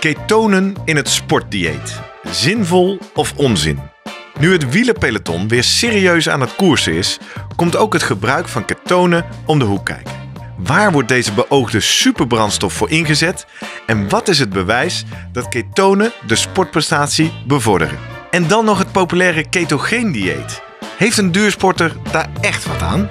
Ketonen in het sportdieet. Zinvol of onzin? Nu het wielerpeloton weer serieus aan het koersen is, komt ook het gebruik van ketonen om de hoek kijken. Waar wordt deze beoogde superbrandstof voor ingezet? En wat is het bewijs dat ketonen de sportprestatie bevorderen? En dan nog het populaire ketogeen dieet. Heeft een duursporter daar echt wat aan?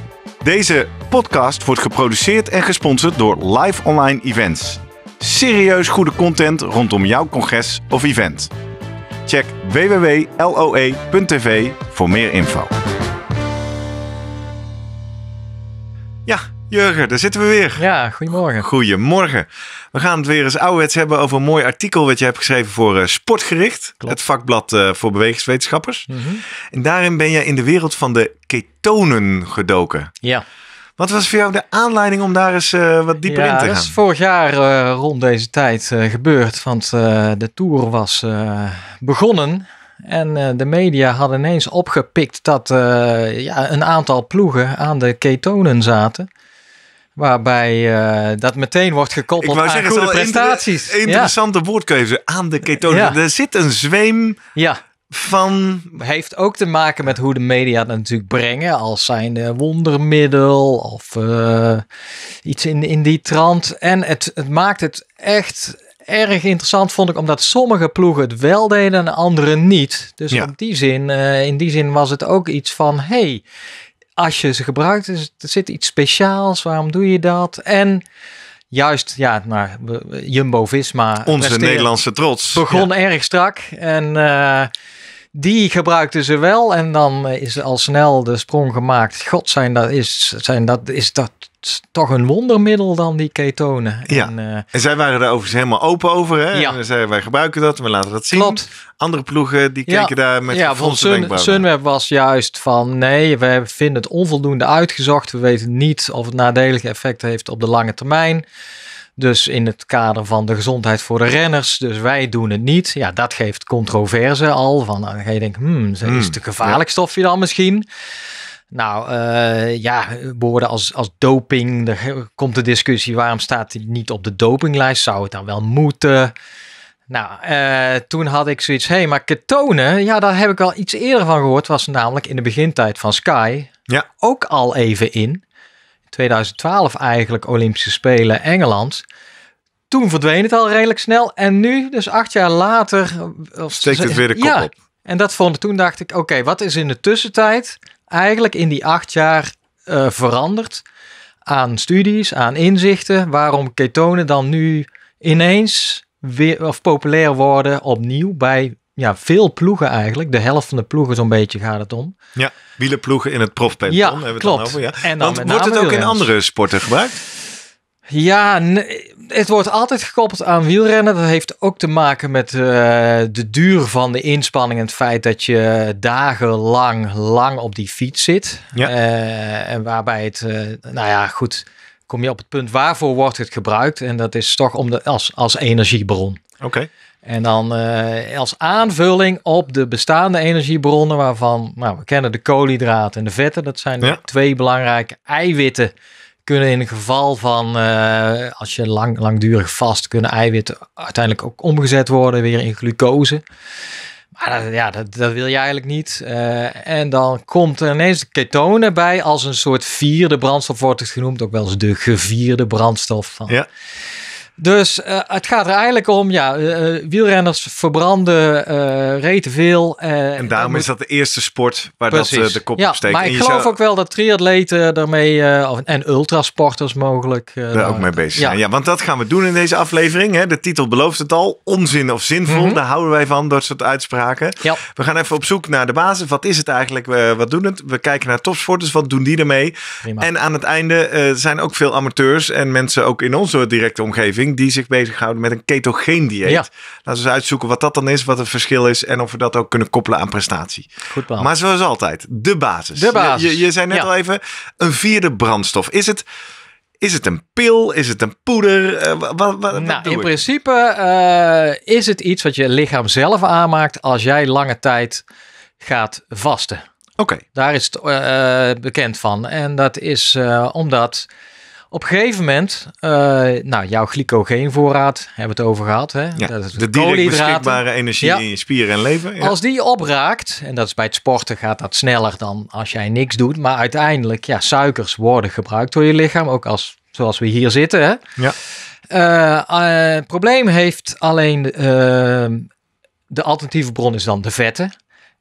Deze podcast wordt geproduceerd en gesponsord door Live Online Events. Serieus goede content rondom jouw congres of event. Check www.loe.tv voor meer info. Jurgen, daar zitten we weer. Ja, goedemorgen. Goedemorgen. We gaan het weer eens ouderwets hebben over een mooi artikel wat je hebt geschreven voor eh, Sportgericht. Het vakblad eh, voor bewegingswetenschappers. Mhm. En daarin ben je in de wereld van de ketonen gedoken. Ja. Wat was voor jou de aanleiding om daar eens eh, wat dieper in te gaan? Ja, dat is vorig jaar rond deze tijd gebeurd. Want de Tour was begonnen. En de media hadden ineens opgepikt dat ja, een aantal ploegen aan de ketonen zaten. Waarbij eh, dat meteen wordt gekoppeld aan zeggen, goede prestaties. interessante woordkeuze aan de ketonen. Er zit een zweem ja. van... Heeft ook te maken met hoe de media het natuurlijk brengen. Als zijn wondermiddel of eh, iets in, in die trant. En het, het maakt het echt erg interessant vond ik, omdat sommige ploegen het wel deden en andere niet. Dus ja. op die zin, eh, in die zin was het ook iets van, hey, als je ze gebruikt, is, er zit iets speciaals. Waarom doe je dat? En juist, ja, nou, Jumbo-Visma. Onze Nederlandse trots. Begon erg strak en... Eh, die gebruikten ze wel en dan eh, is al snel de sprong gemaakt. God, zijn dat, is, zijn dat, is dat toch een wondermiddel dan, die ketonen. Ja. En, eh, en zij waren daar overigens helemaal open over. Hè? Ja. En zeiden, wij gebruiken dat we laten dat zien. Klopt. Andere ploegen die keken ja. daar met ja, van Sun, Sunweb was juist van nee, we vinden het onvoldoende uitgezocht. We weten niet of het nadelige effect heeft op de lange termijn. Dus in het kader van de gezondheid voor de renners. Dus wij doen het niet. Ja, dat geeft controverse al. Van, dan ga je denken, hmm, is hmm, het een gevaarlijk stofje dan misschien? Nou eh, ja, woorden als, als doping. Er komt de discussie waarom staat hij niet op de dopinglijst? Zou het dan nou wel moeten? Nou, eh, toen had ik zoiets. Hé, hey, maar ketonen, ja, daar heb ik al iets eerder van gehoord. Was namelijk in de begintijd van Sky ja. ook al even in. 2012 eigenlijk Olympische Spelen Engeland. Toen verdween het al redelijk snel. En nu, dus acht jaar later... Steekt het weer de kop op. En dat vond ik, toen dacht ik, oké, wat is in de tussentijd? eigenlijk in die acht jaar uh, veranderd aan studies, aan inzichten, waarom ketonen dan nu ineens weer of populair worden opnieuw bij ja, veel ploegen eigenlijk. De helft van de ploegen zo'n beetje gaat het om. Ja, wielenploegen in het profpeloton ja, hebben we klopt. dan over. Ja. En dan Want wordt het ook in andere sporten gebruikt? Ja, het wordt altijd gekoppeld aan wielrennen. Dat heeft ook te maken met eh, de duur van de inspanning en het feit dat je dagenlang lang op die fiets zit. Ja. Eh, en waarbij het, eh, nou ja, goed, kom je op het punt waarvoor wordt het gebruikt. En dat is toch om de, als, als energiebron. Oké. En dan als aanvulling op de bestaande energiebronnen, waarvan nou, we kennen de koolhydraten en de vetten. Dat zijn ja. twee belangrijke eiwitten kunnen in het geval van eh, als je lang, langdurig vast, kunnen eiwitten uiteindelijk ook omgezet worden weer in glucose. Maar dat, ja, dat, dat wil je eigenlijk niet. Eh, en dan komt er ineens ketone bij als een soort vierde brandstof, wordt het genoemd, ook wel eens de gevierde brandstof. Van. Ja. Dus eh, het gaat er eigenlijk om, ja, eh, eh, wielrenners verbranden uh, veel. en daarom is dat de eerste sport waar Precies. dat de kop ja, op steekt. Maar ik geloof ook wel dat triatleten daarmee, en ultrasporters mogelijk. daar ook mee bezig zijn. Ja. want dat gaan we doen in deze aflevering. Hè. De titel belooft het al, onzin of zinvol. Mhm. Daar houden wij van, dat soort uitspraken. Ja. We gaan even op zoek naar de basis. Wat is het eigenlijk? wat doen het? We kijken naar topsporters, wat doen die ermee? En aan het einde zijn ook veel amateurs en mensen ook in onze directe omgeving die zich bezighouden met een ketogeen dieet. Laten we eens uitzoeken wat dat dan is, wat het verschil is en of we dat ook kunnen koppelen aan prestatie. Goed Maar zoals altijd, de basis. De basis. Je, je, je zei net al even, een vierde brandstof. Is het... Is het een pil? Is het een poeder? Eh, nou, in principe eh, is het iets wat je lichaam zelf aanmaakt als jij lange tijd gaat vasten. Oké. Daar is het eh, bekend van. En dat is omdat op een gegeven moment, eh, nou, jouw glycogeenvoorraad, hebben we het over gehad. Hè? dat is de direct beschikbare energie in je spieren en lever. Ja. Als die opraakt, en dat is bij het sporten gaat dat sneller dan als jij niks doet. Maar uiteindelijk, ja, suikers worden gebruikt door je lichaam. Ook als, zoals we hier zitten. Hè? Ja. Eh, eh, probleem heeft alleen, ehm, de alternatieve bron is dan de vetten.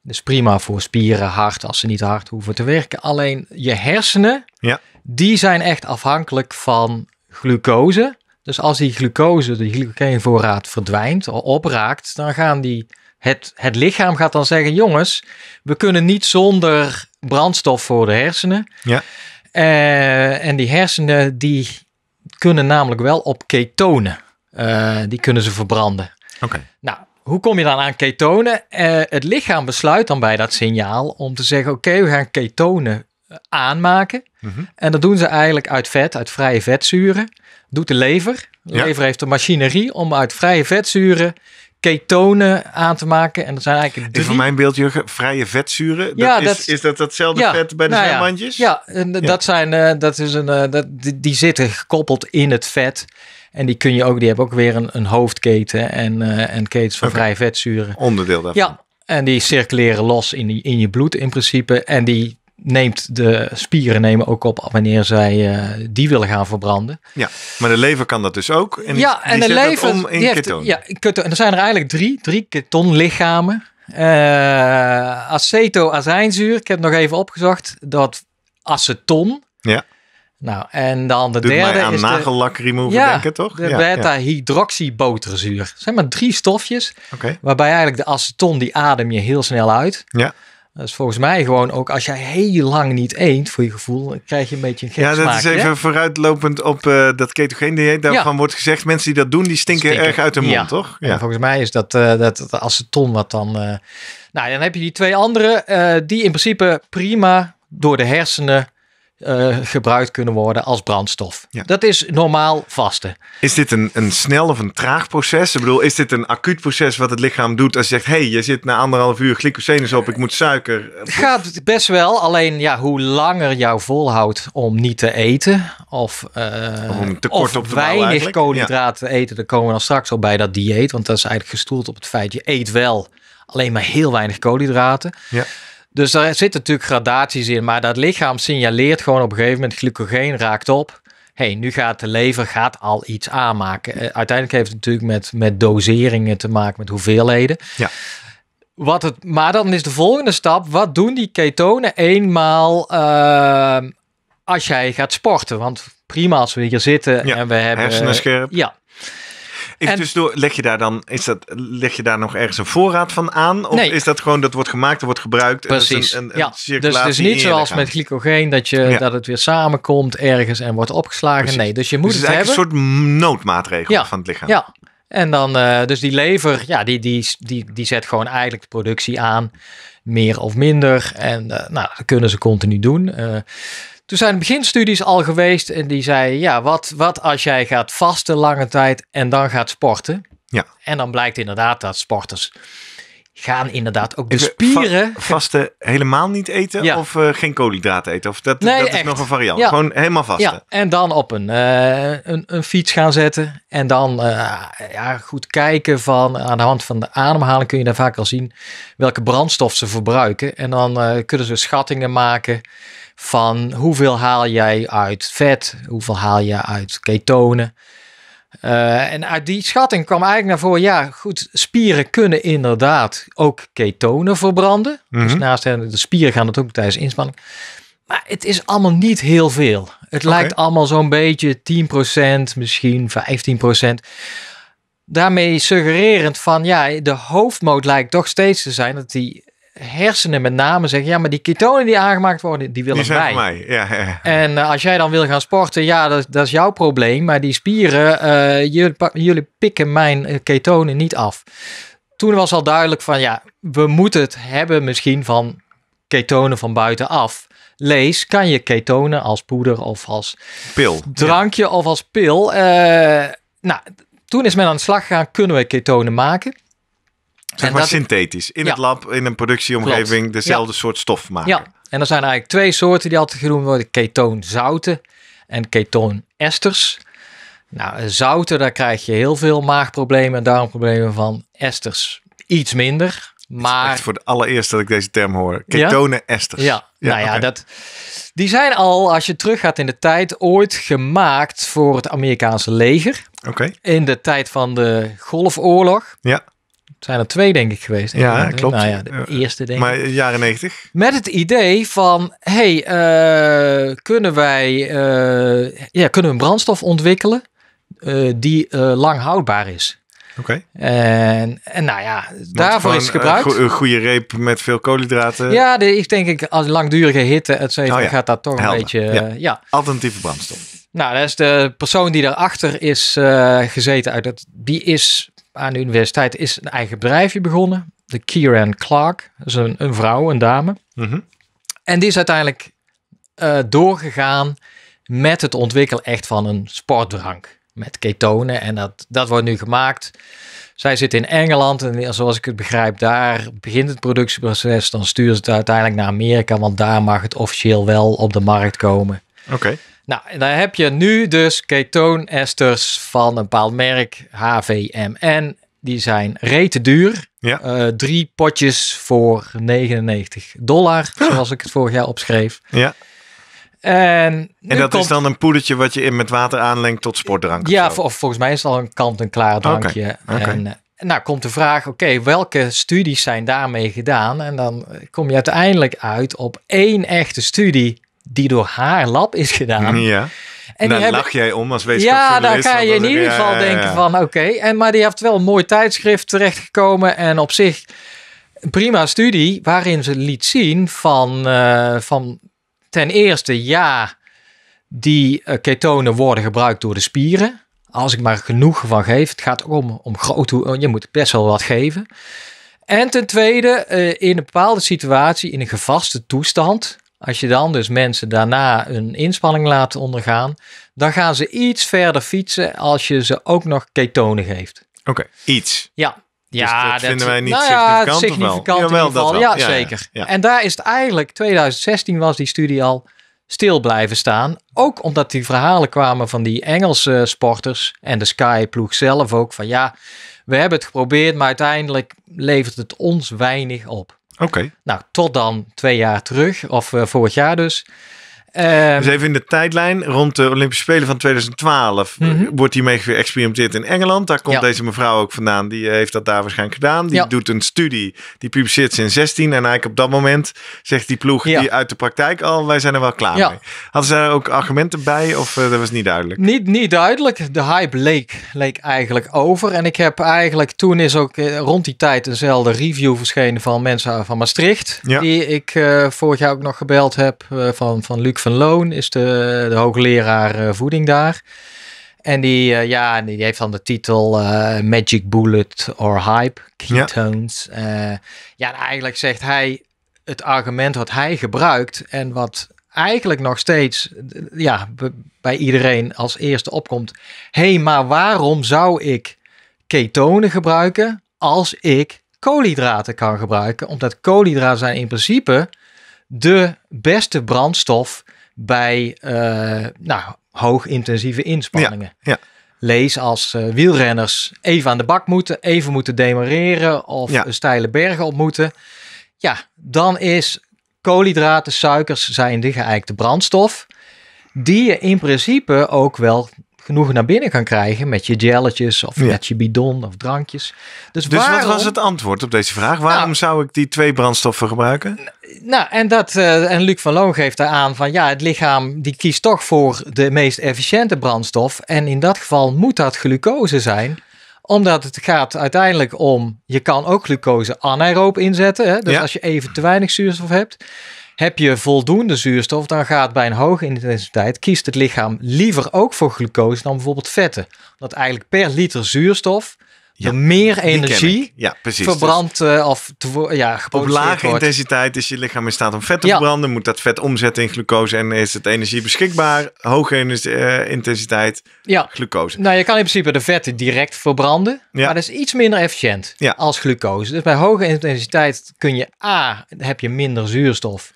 Dus prima voor spieren, hart, als ze niet hard hoeven te werken. Alleen je hersenen... Ja die zijn echt afhankelijk van glucose. Dus als die glucose, de glycogeenvoorraad verdwijnt, opraakt, dan gaan die, het, het lichaam gaat dan zeggen, jongens, we kunnen niet zonder brandstof voor de hersenen. Ja. Eh, en die hersenen, die kunnen namelijk wel op ketonen. Eh, die kunnen ze verbranden. Oké. Nou, hoe kom je dan aan ketonen? Eh, het lichaam besluit dan bij dat signaal om te zeggen: oké, we gaan ketonen eh, aanmaken. Mhm. En dat doen ze eigenlijk uit vet, uit vrije vetzuren. Doet de lever. De lever heeft de machinerie om uit vrije vetzuren ketonen aan te maken. En dat zijn eigenlijk drie... Van mijn beeld, vrije vetzuren. Dat ja, is, dat... is dat datzelfde vet bij de nou zwembandjes? Ja, dat zijn, eh, dat is een, eh, dat, die, zitten gekoppeld in het vet. En die kun je ook, die hebben ook weer een, een hoofdketen en, uh, en ketens van vrije vetzuren. Onderdeel daarvan. Ja, en die circuleren los in, in je bloed in principe. En die neemt de spieren nemen ook op wanneer zij eh, die willen gaan verbranden. Ja, maar de lever kan dat dus ook. En ja, die, en de lever om in heeft, Ja, En er zijn er eigenlijk drie, drie ketonlichamen. Uh, eh, aceto-azijnzuur. Ik heb nog even opgezocht dat aceton. Ja. Nou, en dan de Doet derde mij aan nagellak de, remover denken, toch? De beta-hydroxyboterzuur. zijn maar drie stofjes. Okay. Waarbij eigenlijk de aceton die adem je heel snel uit. Ja. Dus volgens mij gewoon ook als jij heel lang niet eet, voor je gevoel, krijg je een beetje een gek Ja, dat is even vooruitlopend op eh, dat ketogeen die Daarvan wordt gezegd, mensen die dat doen, die stinken, erg uit hun mond, toch? Ja. volgens mij is dat, uh, dat, aceton wat dan... Eh, nou, dan heb je die twee andere, die in principe prima door de hersenen uh, gebruikt kunnen worden als brandstof. Ja. Dat is normaal vaste. Is dit een, een snel of een traag proces? Ik bedoel, is dit een acuut proces wat het lichaam doet als je zegt: hé, hey, je zit na anderhalf uur glycosenus op, ik moet suiker? Het gaat best wel, alleen ja, hoe langer jou volhoudt om niet te eten of, uh, of op weinig koolhydraten te eten, dan komen we dan straks al bij dat dieet, want dat is eigenlijk gestoeld op het feit je eet wel alleen maar heel weinig koolhydraten. Ja. Dus daar zitten natuurlijk gradaties in, maar dat lichaam signaleert gewoon op een gegeven moment glycogeen raakt op. hey, nu gaat de lever gaat al iets aanmaken. Eh, uiteindelijk heeft het natuurlijk met, met doseringen te maken, met hoeveelheden. Ja. Wat het, maar dan is de volgende stap, wat doen die ketonen eenmaal eh, als jij gaat sporten? Want prima als we hier zitten en we hebben... Hersenen eh, Ja, en, dus leg, je daar dan, is dat, leg je daar nog ergens een voorraad van aan? Of is dat gewoon dat wordt gemaakt, dat wordt gebruikt? Precies. En een, een, ja. dus, dus niet zoals met glycogeen dat, je, dat het weer samenkomt ergens en wordt opgeslagen. Nee, dus je moet dus het, het hebben. een soort noodmaatregel van het lichaam. Ja, en dan, eh, dus die lever, ja, die, die, die, die zet gewoon eigenlijk de productie aan, meer of minder. En eh, nou, dat kunnen ze continu doen. Eh, toen zijn beginstudies al geweest en die zeiden, ja, wat, wat als jij gaat vasten lange tijd en dan gaat sporten? Ja. En dan blijkt inderdaad dat sporters gaan inderdaad ook de eh, spieren... vasten helemaal niet eten of eh, geen koolhydraten eten? Of dat, nee, dat is nog een variant. Gewoon helemaal vasten. Ja. En dan op een, eh, een, een, fiets gaan zetten. En dan ja, goed kijken van... Aan de hand van de ademhaling kun je dan vaak al zien... welke brandstof ze verbruiken. En dan kunnen ze schattingen maken van hoeveel haal jij uit vet, hoeveel haal je uit ketonen. Eh, en uit die schatting kwam eigenlijk naar voren, ja goed, spieren kunnen inderdaad ook ketonen verbranden. Dus mhm. naast de spieren gaan het ook tijdens inspanning. Maar het is allemaal niet heel veel. Het lijkt allemaal zo'n beetje 10%, misschien 15%. Daarmee suggererend van ja, de hoofdmoot lijkt toch steeds te zijn dat die hersenen met name zeggen, ja, maar die ketonen die aangemaakt worden, die willen die mij. Ja, ja. En eh, als jij dan wil gaan sporten, ja, dat, dat is jouw probleem. Maar die spieren, uh, jullie, jullie, pikken mijn eh, ketonen niet af. Toen was al duidelijk van, ja, we moeten het hebben misschien van ketonen van buitenaf. Lees, kan je ketonen als poeder of als pil. drankje of als pil. Uh, nou, toen is men aan de slag gegaan, kunnen we ketonen maken? Zeg maar synthetisch. In het lab, in een productieomgeving, dezelfde soort stof maken. Ja, en er zijn eigenlijk twee soorten die altijd genoemd worden. Ketoonzouten en ketoonesters. Nou, zouten, daar krijg je heel veel maagproblemen en darmproblemen van. Esters iets minder. Maar... Het voor het allereerst dat ik deze term hoor. Ketone esters. Ja, ja. nou ja, dat, die zijn al, als je teruggaat in de tijd, ooit gemaakt voor het Amerikaanse leger. Oké. In de tijd van de Golfoorlog. Ja zijn er twee, denk ik, geweest. Ja, klopt. Nou ja, de eerste, denk ik. Maar jaren negentig. Met het idee van, hey, eh, kunnen wij eh, ja, kunnen we een brandstof ontwikkelen eh, die lang houdbaar is? Oké. En, en nou ja, daarvoor is het gebruikt. Een, goede reep met veel koolhydraten. Ja, ik denk ik, als langdurige hitte, et cetera, oh gaat dat toch een beetje... Ja. Alternatieve brandstof. Nou, dat is de persoon die erachter is gezeten. Uit het, die is aan de universiteit is een eigen bedrijfje begonnen. De Kieran Clark, dat is een, vrouw, een dame. Mhm. En die is uiteindelijk eh, doorgegaan met het ontwikkelen echt van een sportdrank. Met ketonen en dat, dat wordt nu gemaakt. Zij zit in Engeland en zoals ik het begrijp, daar begint het productieproces. Dan sturen ze het uiteindelijk naar Amerika, want daar mag het officieel wel op de markt komen. Oké. Nou, dan heb je nu dus ketoonesters van een bepaald merk, HVMN. Die zijn rete duur. Ja. Eh, drie potjes voor 99 dollar, zoals ik het vorig jaar opschreef. Ja. En, dat komt... is dan een poedertje wat je in met water aanlengt tot sportdrank? Ja, of, volgens mij is het al een kant-en-klaar drankje. En, eh, nou komt de vraag, oké, welke studies zijn daarmee gedaan? En dan kom je uiteindelijk uit op één echte studie die door haar lab is gedaan. Ja. En dan lach jij om als wetenschapper. Ja, dan ga je in ieder geval denken van oké. En Maar die heeft wel een mooi tijdschrift terechtgekomen. En op zich een prima studie waarin ze liet zien van, eh, van ten eerste ja, die eh, ketonen worden gebruikt door de spieren. Als ik maar genoeg van geef. Het gaat ook om, om groot, oh, je moet best wel wat geven. En ten tweede, eh, in een bepaalde situatie, in een gevaste toestand, als je dan dus mensen daarna een inspanning laat ondergaan, dan gaan ze iets verder fietsen als je ze ook nog ketonen geeft. Oké, iets. Ja. Dus ja, dat, vinden wij niet significant, nou ja, significant geval. Ja, zeker. en daar is het eigenlijk, 2016 was die studie al stil blijven staan. Ook omdat die verhalen kwamen van die Engelse sporters en de Sky-ploeg zelf ook. Van ja, we hebben het geprobeerd, maar uiteindelijk levert het ons weinig op. Oké. Nou, tot dan twee jaar terug, of eh, vorig jaar dus, Ehm, dus even in de tijdlijn, rond de Olympische Spelen van 2012 eh, mhm. wordt hiermee geëxperimenteerd in Engeland. Daar komt deze mevrouw ook vandaan, die eh, heeft dat daar waarschijnlijk gedaan. Die doet een studie, die publiceert ze in 16 en eigenlijk op dat moment zegt die ploeg die uit de praktijk al, oh, wij zijn er wel klaar mee. Hadden ze daar ook argumenten bij of eh, dat was niet duidelijk? Niet, niet duidelijk, de hype leek, leek eigenlijk over en ik heb eigenlijk, toen is ook rond die tijd eenzelfde review verschenen van mensen van Maastricht, die ik vorig jaar ook nog gebeld heb, van, van Luc van Loon is de, de hoogleraar eh, voeding daar. En die, eh, ja, die heeft dan de titel eh, Magic Bullet or Hype, Ketones. Ja. ja, eigenlijk zegt hij het argument wat hij gebruikt en wat eigenlijk nog steeds ja, bij iedereen als eerste opkomt. hey, maar waarom zou ik ketonen gebruiken als ik koolhydraten kan gebruiken? Omdat koolhydraten zijn in principe de beste brandstof bij hoog eh, nou, inspanningen. Ja, Lees als eh, wielrenners even aan de bak moeten, even moeten demareren of een steile bergen op moeten. Ja, dan is koolhydraten, suikers zijn de geëikte brandstof die je in principe ook wel genoeg naar binnen kan krijgen met je gelletjes of met je bidon of drankjes. Dus, dus wat was het antwoord op deze vraag? Waarom nou. zou ik die twee brandstoffen gebruiken? Nou, en, dat, eh, en Luc van Loon geeft daar aan van ja, het lichaam die kiest toch voor de meest efficiënte brandstof. En in dat geval moet dat glucose zijn omdat het gaat uiteindelijk om, je kan ook glucose anaeroop inzetten. Hè? Dus als je even te weinig zuurstof hebt. Heb je voldoende zuurstof, dan gaat bij een hoge intensiteit, kiest het lichaam liever ook voor glucose dan bijvoorbeeld vetten. Dat eigenlijk per liter zuurstof ja, meer energie ja, precies, verbrandt eh, of ja, op lage intensiteit is je lichaam in staat om vet te verbranden. Moet dat vet omzetten in glucose en is het energie beschikbaar. Hoge eh, intensiteit, ja. glucose. Nou, je kan in principe de vetten direct verbranden, maar dat is iets minder efficiënt als glucose. Dus bij hoge intensiteit kun je A, heb je minder zuurstof.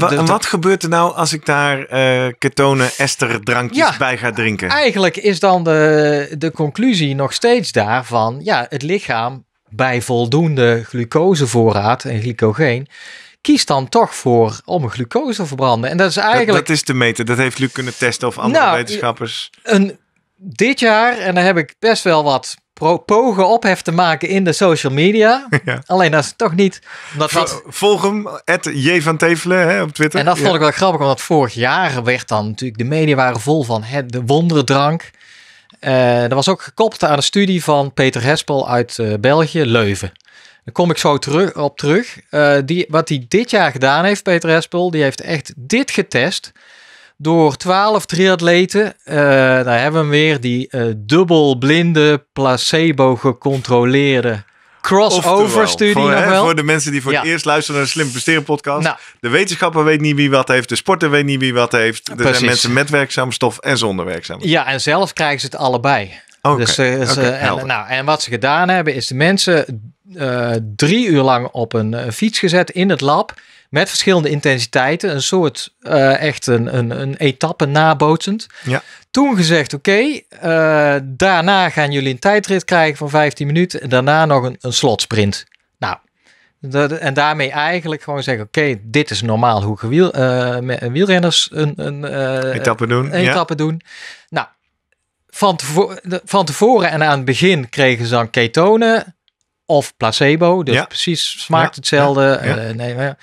En, wat gebeurt er nou als ik daar uh, ketone ester drankjes bij ga drinken? Eigenlijk is dan de, de conclusie nog steeds daarvan, ja, het lichaam bij voldoende glucosevoorraad en glycogeen kiest dan toch voor om glucose te verbranden. En dat is eigenlijk. Dat, is te meten. Dat heeft Luc kunnen testen of andere nou, wetenschappers. Een dit jaar, en daar heb ik best wel wat pogen ophef te maken in de social media. Alleen dat is toch niet. Volg hem, het J van Tevelen hè, op Twitter. En dat vond ik wel grappig, omdat vorig jaar werd dan natuurlijk de media waren vol van hè, de wonderdrank. Eh, dat was ook gekoppeld aan een studie van Peter Hespel uit eh, België, Leuven. Daar kom ik zo terug, op terug. Uh, die, wat hij dit jaar gedaan heeft, Peter Hespel, die heeft echt dit getest door twaalf triatleten. Uh, daar hebben we weer die uh, dubbelblinde, placebo-gecontroleerde crossover-studie nog wel. Voor de mensen die voor het eerst luisteren naar de Slim Presteren podcast. Nou. de wetenschapper weet niet wie wat heeft. De sporter weet niet wie wat heeft. Er zijn mensen met werkzaam stof en zonder werkzaam stof. Ja, en zelf krijgen ze het allebei. Okay, dus, uh, nou, en wat ze gedaan hebben is de mensen drie uur lang op een fiets gezet in het lab met verschillende intensiteiten, een soort eh, echt een, een, een etappe nabootsend. Ja. Toen gezegd, oké, eh, daarna gaan jullie een tijdrit krijgen van 15 minuten en daarna nog een, een slotsprint. Nou, en daarmee eigenlijk gewoon zeggen, oké, dit is normaal hoe gewiel, uh, wielrenners een, een etappe doen. Een etappe doen. Nou, van, tevo van tevoren en aan het begin kregen ze dan ketonen of placebo. Dus ja. precies smaakt hetzelfde. nee, maar,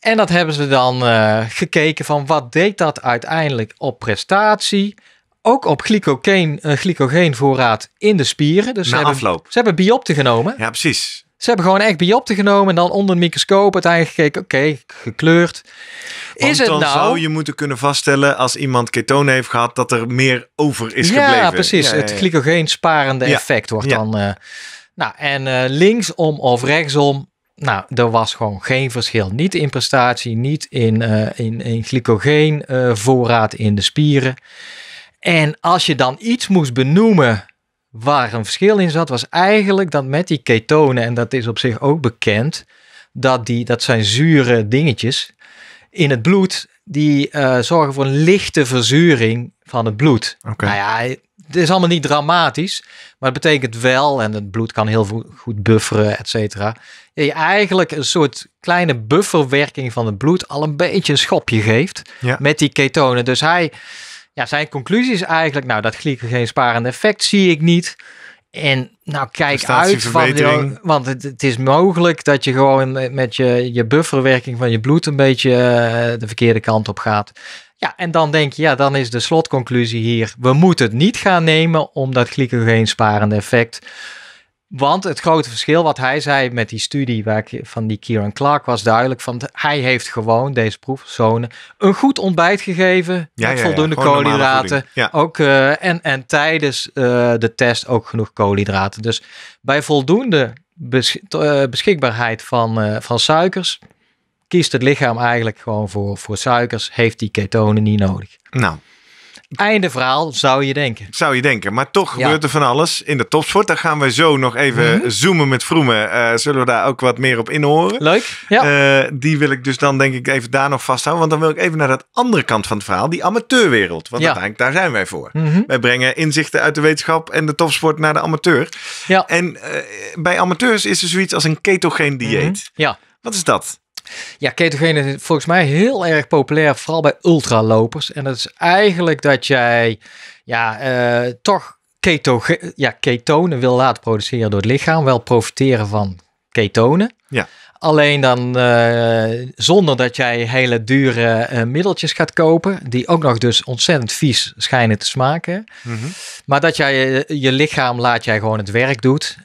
en dat hebben ze dan eh, gekeken van wat deed dat uiteindelijk op prestatie. Ook op glycogeen, uh, glycogeenvoorraad in de spieren. Dus Na ze hebben, afloop. Ze hebben biopte genomen. Ja, precies. Ze hebben gewoon echt biopte genomen en dan onder een microscoop uiteindelijk gekeken. Oké, gekleurd. is het dan nou... zou je moeten kunnen vaststellen als iemand ketone heeft gehad dat er meer over is gebleven. ja, precies. Het glycogeensparende ja. effect wordt dan... Eh, nou, en linksom of rechtsom nou, er was gewoon geen verschil. Niet in prestatie, niet in, uh, in, in glycogeenvoorraad eh, uh, in de spieren. En als je dan iets moest benoemen waar een verschil in zat, was eigenlijk dat met die ketonen, en dat is op zich ook bekend, dat, die, dat zijn zure dingetjes in het bloed, die eh, zorgen voor een lichte verzuring van het bloed. Okay. Nou ja, het is allemaal niet dramatisch, maar het betekent wel, en het bloed kan heel goed bufferen, et cetera, je eigenlijk een soort kleine bufferwerking van het bloed al een beetje een schopje geeft ja. met die ketonen. Dus hij, ja, zijn conclusie is eigenlijk, nou, dat glycogeen-sparende effect zie ik niet. En nou, kijk uit van, want het, is mogelijk dat je gewoon met je, je bufferwerking van je bloed een beetje eh, de verkeerde kant op gaat. Ja, en dan denk je, ja, dan is de slotconclusie hier. We moeten het niet gaan nemen om dat glycogeensparende effect. Want het grote verschil wat hij zei met die studie waar ik, van die Kieran Clark was duidelijk. Van hij heeft gewoon deze proefpersonen een goed ontbijt gegeven. Ja, met voldoende koolhydraten. Ook, eh, en, en tijdens eh, de test ook genoeg koolhydraten. Dus bij voldoende eh, beschikbaarheid van, van suikers kiest het lichaam eigenlijk gewoon voor, voor suikers, heeft die ketonen niet nodig. Nou. Einde verhaal, zou je denken. Zou je denken, maar toch gebeurt er van alles in de topsport. Daar gaan we zo nog even mhm. zoomen met Vroemen. Eh, zullen we daar ook wat meer op inhoren? Leuk, ja. Eh, die wil ik dus dan denk ik even daar nog vasthouden. Want dan wil ik even naar dat andere kant van het verhaal, die amateurwereld. Want ja. uiteindelijk daar zijn wij voor. Mhm. Wij brengen inzichten uit de wetenschap en de topsport naar de amateur. Ja. En eh, bij amateurs is er zoiets als een ketogeen dieet. Mhm. Ja. Wat is dat? Ja, ketogene is volgens mij heel erg populair, vooral bij ultralopers. En dat is eigenlijk dat jij ja, eh, toch keto, ja, ketonen wil laten produceren door het lichaam, wel profiteren van ketonen. Ja. Alleen dan eh, zonder dat jij hele dure eh, middeltjes gaat kopen, die ook nog dus ontzettend vies schijnen te smaken. Mm Maar dat jij je lichaam laat jij gewoon het werk doet.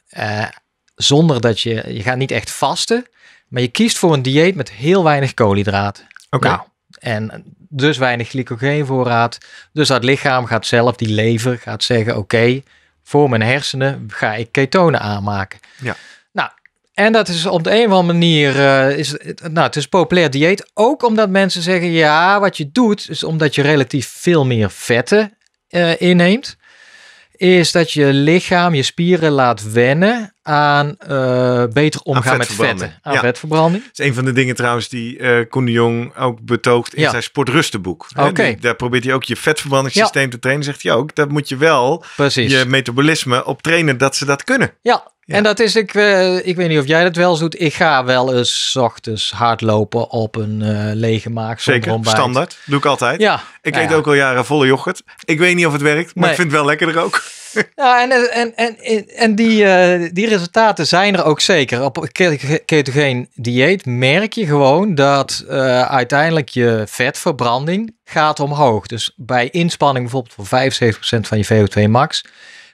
zonder dat je, je gaat niet echt vasten. Maar je kiest voor een dieet met heel weinig koolhydraten. Oké. Nou, en dus weinig glycogeenvoorraad. Dus dat lichaam gaat zelf, die lever gaat zeggen: Oké, voor mijn hersenen ga ik ketonen aanmaken. Ja. Nou, en dat is op de een of andere manier, eh, is, nou, het is een populair dieet. Ook omdat mensen zeggen: Ja, wat je doet, is omdat je relatief veel meer vetten eh, inneemt. Is dat je lichaam, je spieren laat wennen aan eh, beter omgaan met vetten. Aan vetverbranding. Dat is een van de dingen trouwens die uh, Koen de Jong ook betoogt in zijn sportrustenboek. daar probeert hij ook je vetverbrandingssysteem te trainen. Zegt hij ook, dat moet je wel je metabolisme op trainen dat ze dat kunnen. Ja, En dat is, ik, eh, ik weet niet of jij dat wel zoet. doet. Ik ga wel eens ochtends hardlopen op een uh, lege maag. Zeker, standaard. Doe ik altijd. Ja. Ik eet ook al jaren volle yoghurt. Ik weet niet of het werkt, maar ik vind het wel lekkerder ook. Ja, en, en, en, en die, eh, die resultaten zijn er ook zeker. Op ketogeen dieet merk je gewoon dat eh, uiteindelijk je vetverbranding gaat omhoog. Dus bij inspanning bijvoorbeeld voor 75% van je VO2 max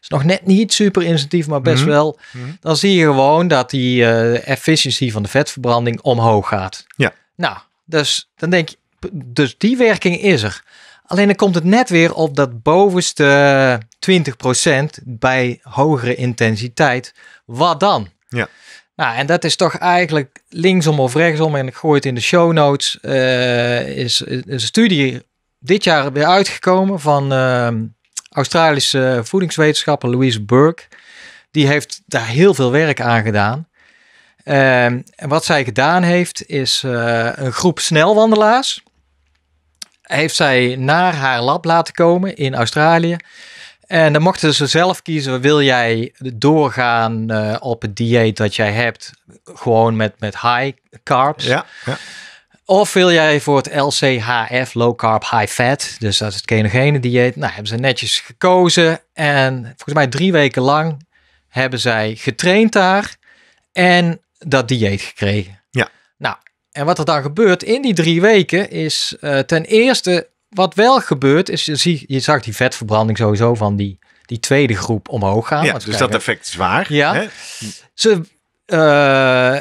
is nog net niet super incentief, maar best mhm. wel. Mhm. Dan zie je gewoon dat die uh, efficiëntie van de vetverbranding omhoog gaat. Ja. Nou, dus dan denk je, dus die werking is er. Alleen dan komt het net weer op dat bovenste 20% bij hogere intensiteit. Wat dan? Ja. Nou, en dat is toch eigenlijk linksom of rechtsom. En ik gooi het in de show notes. Eh, is, een studie dit jaar weer uitgekomen van eh, Australische voedingswetenschapper Louise Burke. Die heeft daar heel veel werk aan gedaan. Eh, en wat zij gedaan heeft, is een groep snelwandelaars heeft zij naar haar lab laten komen in Australië. En dan mochten ze zelf kiezen, wil jij doorgaan eh, op het dieet dat jij hebt, gewoon met, met high carbs? Ja, ja. Of wil jij voor het LCHF, low carb, high fat, dus dat is het ketogene dieet. Nou, hebben ze netjes gekozen en volgens mij drie weken lang hebben zij getraind daar en dat dieet gekregen. Ja. Nou, en wat er dan gebeurt in die drie weken is eh, ten eerste wat wel gebeurt is, je, je zag die vetverbranding sowieso van die, die tweede groep omhoog gaan. Ja, dus dat effect is waar. Ja. Ze, eh,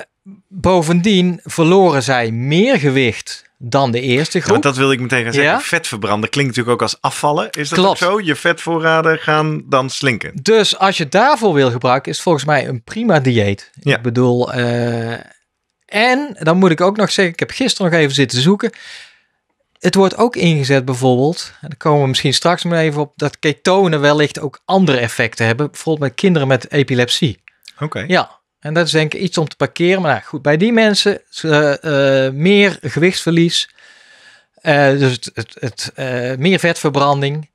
bovendien verloren zij meer gewicht dan de eerste groep. dat wil ik meteen gaan zeggen. Vetverbranden Vet verbranden klinkt natuurlijk ook als afvallen. Is dat Klopt. zo? Je vetvoorraden gaan dan slinken. Dus als je daarvoor wil gebruiken, is volgens mij een prima dieet. Ja. Ik bedoel, uh, en dan moet ik ook nog zeggen, ik heb gisteren nog even zitten zoeken. Het wordt ook ingezet bijvoorbeeld, en daar komen we misschien straks maar even op, dat ketonen wellicht ook andere effecten hebben. Bijvoorbeeld bij kinderen met epilepsie. Oké. Ja, en dat is denk ik iets om te parkeren. Maar nou, goed, bij die mensen eh, meer gewichtsverlies, uh, dus het, het, het eh, meer vetverbranding.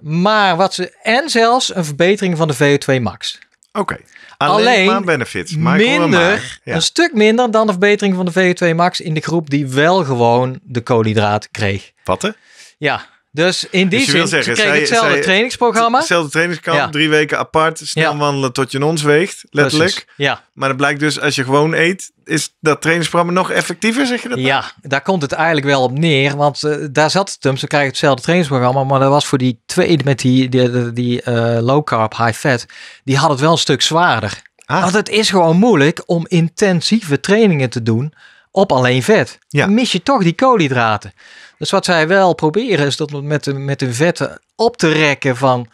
Maar wat ze, en zelfs een verbetering van de VO2 max. Oké. Alleen, benefits. minder, een stuk minder dan de verbetering van de VO2 max in de groep die wel gewoon de koolhydraat kreeg. Watte? Ja, dus in die dus zin, ze hetzelfde trainingsprogramma. Hetzelfde trainingskamp, drie weken apart, snel wandelen tot je ons weegt letterlijk. ja. Maar het blijkt dus, als je gewoon eet, is dat trainingsprogramma nog effectiever, zeg je dat? Ja, daar komt het eigenlijk wel op neer, want eh, daar zat het hem. Ze krijgen hetzelfde trainingsprogramma, maar dat was voor die tweede met die, die, die, eh, low carb, high fat, die had het wel een stuk zwaarder. Ah. Want het is gewoon moeilijk om intensieve trainingen te doen op alleen vet. Ja. mis je toch die koolhydraten. Dus wat zij wel proberen is dat met, met de vetten op te rekken van...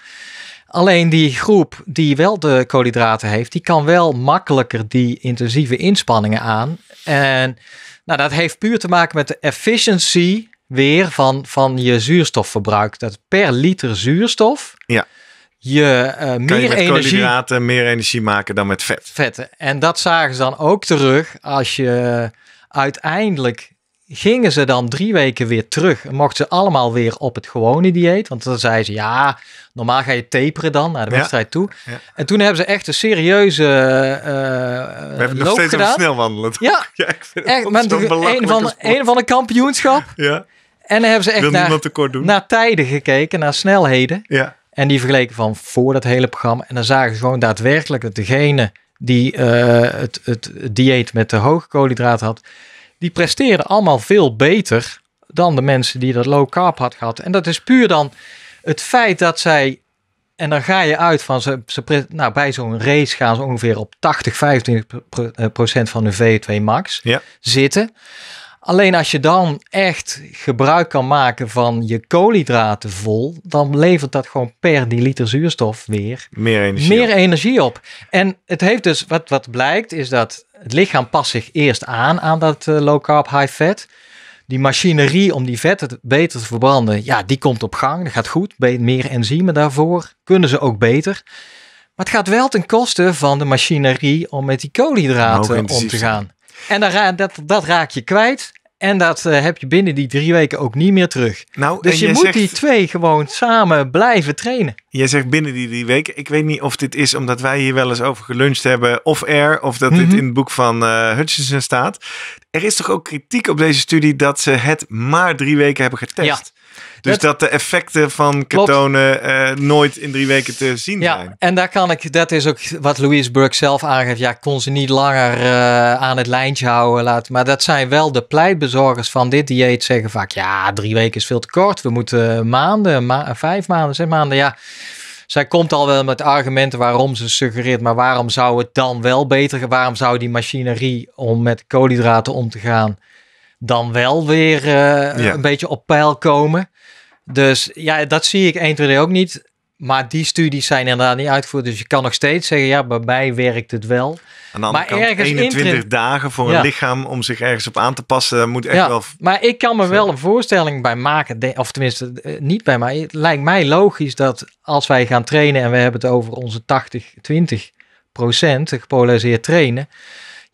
Alleen die groep die wel de koolhydraten heeft, die kan wel makkelijker die intensieve inspanningen aan. En nou, dat heeft puur te maken met de efficiency weer van, van je zuurstofverbruik. Dat per liter zuurstof ja. je uh, meer je met energie... koolhydraten meer energie maken dan met vet. Vetten. En dat zagen ze dan ook terug als je uiteindelijk gingen ze dan drie weken weer terug. Mochten ze allemaal weer op het gewone dieet. Want dan zeiden ze, ja, normaal ga je taperen dan naar de wedstrijd toe. En toen hebben ze echt een serieuze uh, We hebben nog steeds gedaan. snel wandelen. Ja. ik vind echt, het met een, van, een van de kampioenschap. ja. En dan hebben ze echt naar, naar, tijden gekeken, naar snelheden. Ja. En die vergeleken van voor dat hele programma. En dan zagen ze gewoon daadwerkelijk dat degene die het, eh, het, het dieet met de hoge koolhydraten had die presteren allemaal veel beter dan de mensen die dat low carb had gehad. En dat is puur dan het feit dat zij, en dan ga je uit van ze, ze nou, bij zo'n race gaan ze ongeveer op 80, 25 eh, procent van hun VO2 max ja. zitten. Alleen als je dan echt gebruik kan maken van je koolhydraten vol, dan levert dat gewoon per die liter zuurstof weer meer energie, meer op. energie op. En het heeft dus, wat, wat blijkt, is dat het lichaam past zich eerst aan aan dat eh, low carb, high fat. Die machinerie om die vetten beter te verbranden, ja, die komt op gang. Dat gaat goed. Meer enzymen daarvoor. Kunnen ze ook beter. Maar het gaat wel ten koste van de machinerie om met die koolhydraten om te gaan. En dan dat, dat raak je kwijt. En dat eh, heb je binnen die drie weken ook niet meer terug. Nou, dus je moet die twee gewoon samen blijven trainen. Jij zegt binnen die drie weken. Ik weet niet of dit is omdat wij hier wel eens over geluncht hebben of er, Of dat dit mhm. in het boek van uh, Hutchinson staat. Er is toch ook kritiek op deze studie dat ze het maar drie weken hebben getest. Ja. Dus dat, de effecten van ketonen eh, nooit in drie weken te zien ja, zijn. En daar kan ik, dat is ook wat Louise Burke zelf aangeeft. Ja, ik kon ze niet langer eh, aan het lijntje houden. Laten. Maar dat zijn wel de pleitbezorgers van dit dieet. Zeggen vaak, ja, drie weken is veel te kort. We moeten maanden, vijf maanden, zes maanden. Ja, zij komt al wel met argumenten waarom ze suggereert, maar waarom zou het dan wel beter gaan? Waarom zou die machinerie om met koolhydraten om te gaan dan wel weer eh, een beetje op peil komen? Dus ja, dat zie ik 1, 2, 3 ook niet. Maar die studies zijn inderdaad niet uitgevoerd. Dus je kan nog steeds zeggen, ja, bij mij werkt het wel. maar ergens 21 dagen voor een lichaam om zich ergens op aan te passen, moet echt wel... Maar ik kan me wel een voorstelling bij maken, of tenminste eh, niet bij mij. Het lijkt mij logisch dat als wij gaan trainen en we hebben het over onze 80, 20 procent gepolariseerd trainen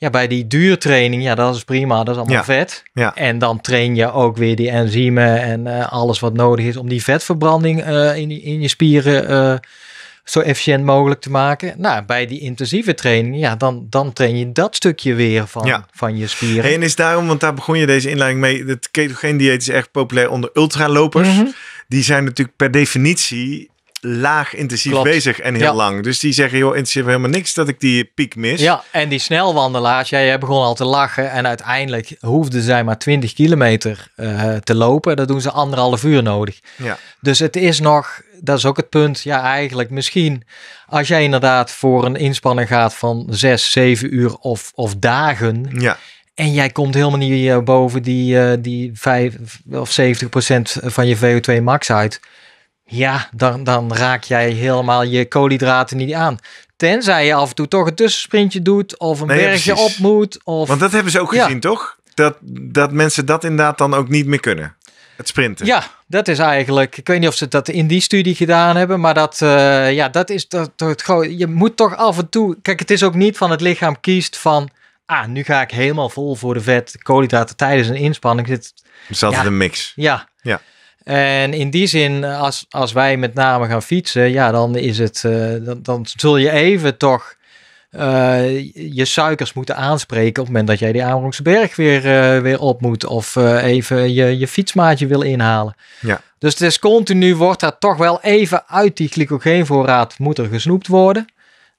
ja, bij die duurtraining, ja, dat is prima, dat is allemaal vet. Ja. En dan train je ook weer die enzymen en eh, alles wat nodig is om die vetverbranding uh, in, in je spieren eh, zo efficiënt mogelijk te maken. Nou, bij die intensieve training, ja, dan, dan train je dat stukje weer van, ja. van je spieren. en is daarom, want daar begon je deze inleiding mee, het ketogeen dieet is echt populair onder ultralopers. Mhm. Die zijn natuurlijk per definitie laag intensief bezig en heel lang. Dus die zeggen, joh, intensief helemaal niks dat ik die piek mis. Ja, en die snelwandelaars, jij ja, begon al te lachen. En uiteindelijk hoefden zij maar 20 kilometer eh, te lopen. Dat doen ze anderhalf uur nodig. Ja. Dus het is nog, dat is ook het punt. Ja, eigenlijk misschien als jij inderdaad voor een inspanning gaat van 6, 7 uur of, of dagen. Ja. En jij komt helemaal niet eh, boven die, eh, die 5 of 70 procent van je VO2 max uit ja, dan, dan raak jij helemaal je koolhydraten niet aan. Tenzij je af en toe toch een tussensprintje doet of een bergje op moet. Of... Want dat hebben ze ook gezien, toch? Dat, dat mensen dat inderdaad dan ook niet meer kunnen. Het sprinten. Ja, dat is eigenlijk. Ik weet niet of ze dat in die studie gedaan hebben, maar dat, eh, ja, dat is dat, het Je moet toch af en toe. Kijk, het is ook niet van het lichaam kiest van. Ah, nu ga ik helemaal vol voor de vet, koolhydraten tijdens een inspanning. Het dus altijd een mix. Ja. ja. En in die zin, eh, als, als wij met name gaan fietsen, ja, dan is het, eh, dan, dan zul je even toch eh, je suikers moeten aanspreken op het moment dat jij die Amerongse berg weer, weer op moet. Of even je, je fietsmaatje wil inhalen. Ja. Dus het is continu, wordt dat toch wel even uit die glycogeenvoorraad moet er gesnoept worden.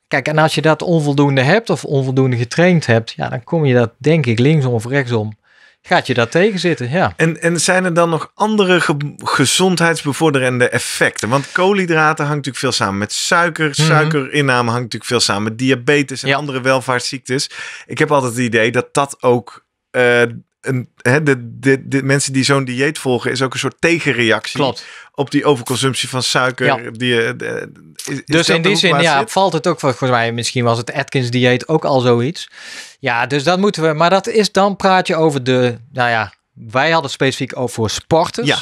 Kijk, en als je dat onvoldoende hebt of onvoldoende getraind hebt, ja, dan kom je dat denk ik linksom of rechtsom gaat je daar tegen zitten. Ja. En, en zijn er dan nog andere gezondheidsbevorderende effecten? Want koolhydraten hangt natuurlijk veel samen met suiker. Mhm. Suikerinname hangt natuurlijk veel samen met diabetes en andere welvaartsziektes. Ik heb altijd het idee dat dat ook eh, een, hè, de, de, de, mensen die zo'n dieet volgen, is ook een soort tegenreactie op die overconsumptie van suiker. Die, eh, de, dus in die zin ja, valt het ook volgens mij, misschien was het Atkins dieet ook al zoiets. Ja, dus dat moeten we. Maar dat is dan praat je over de, nou ja, wij hadden specifiek over sporters. Ja.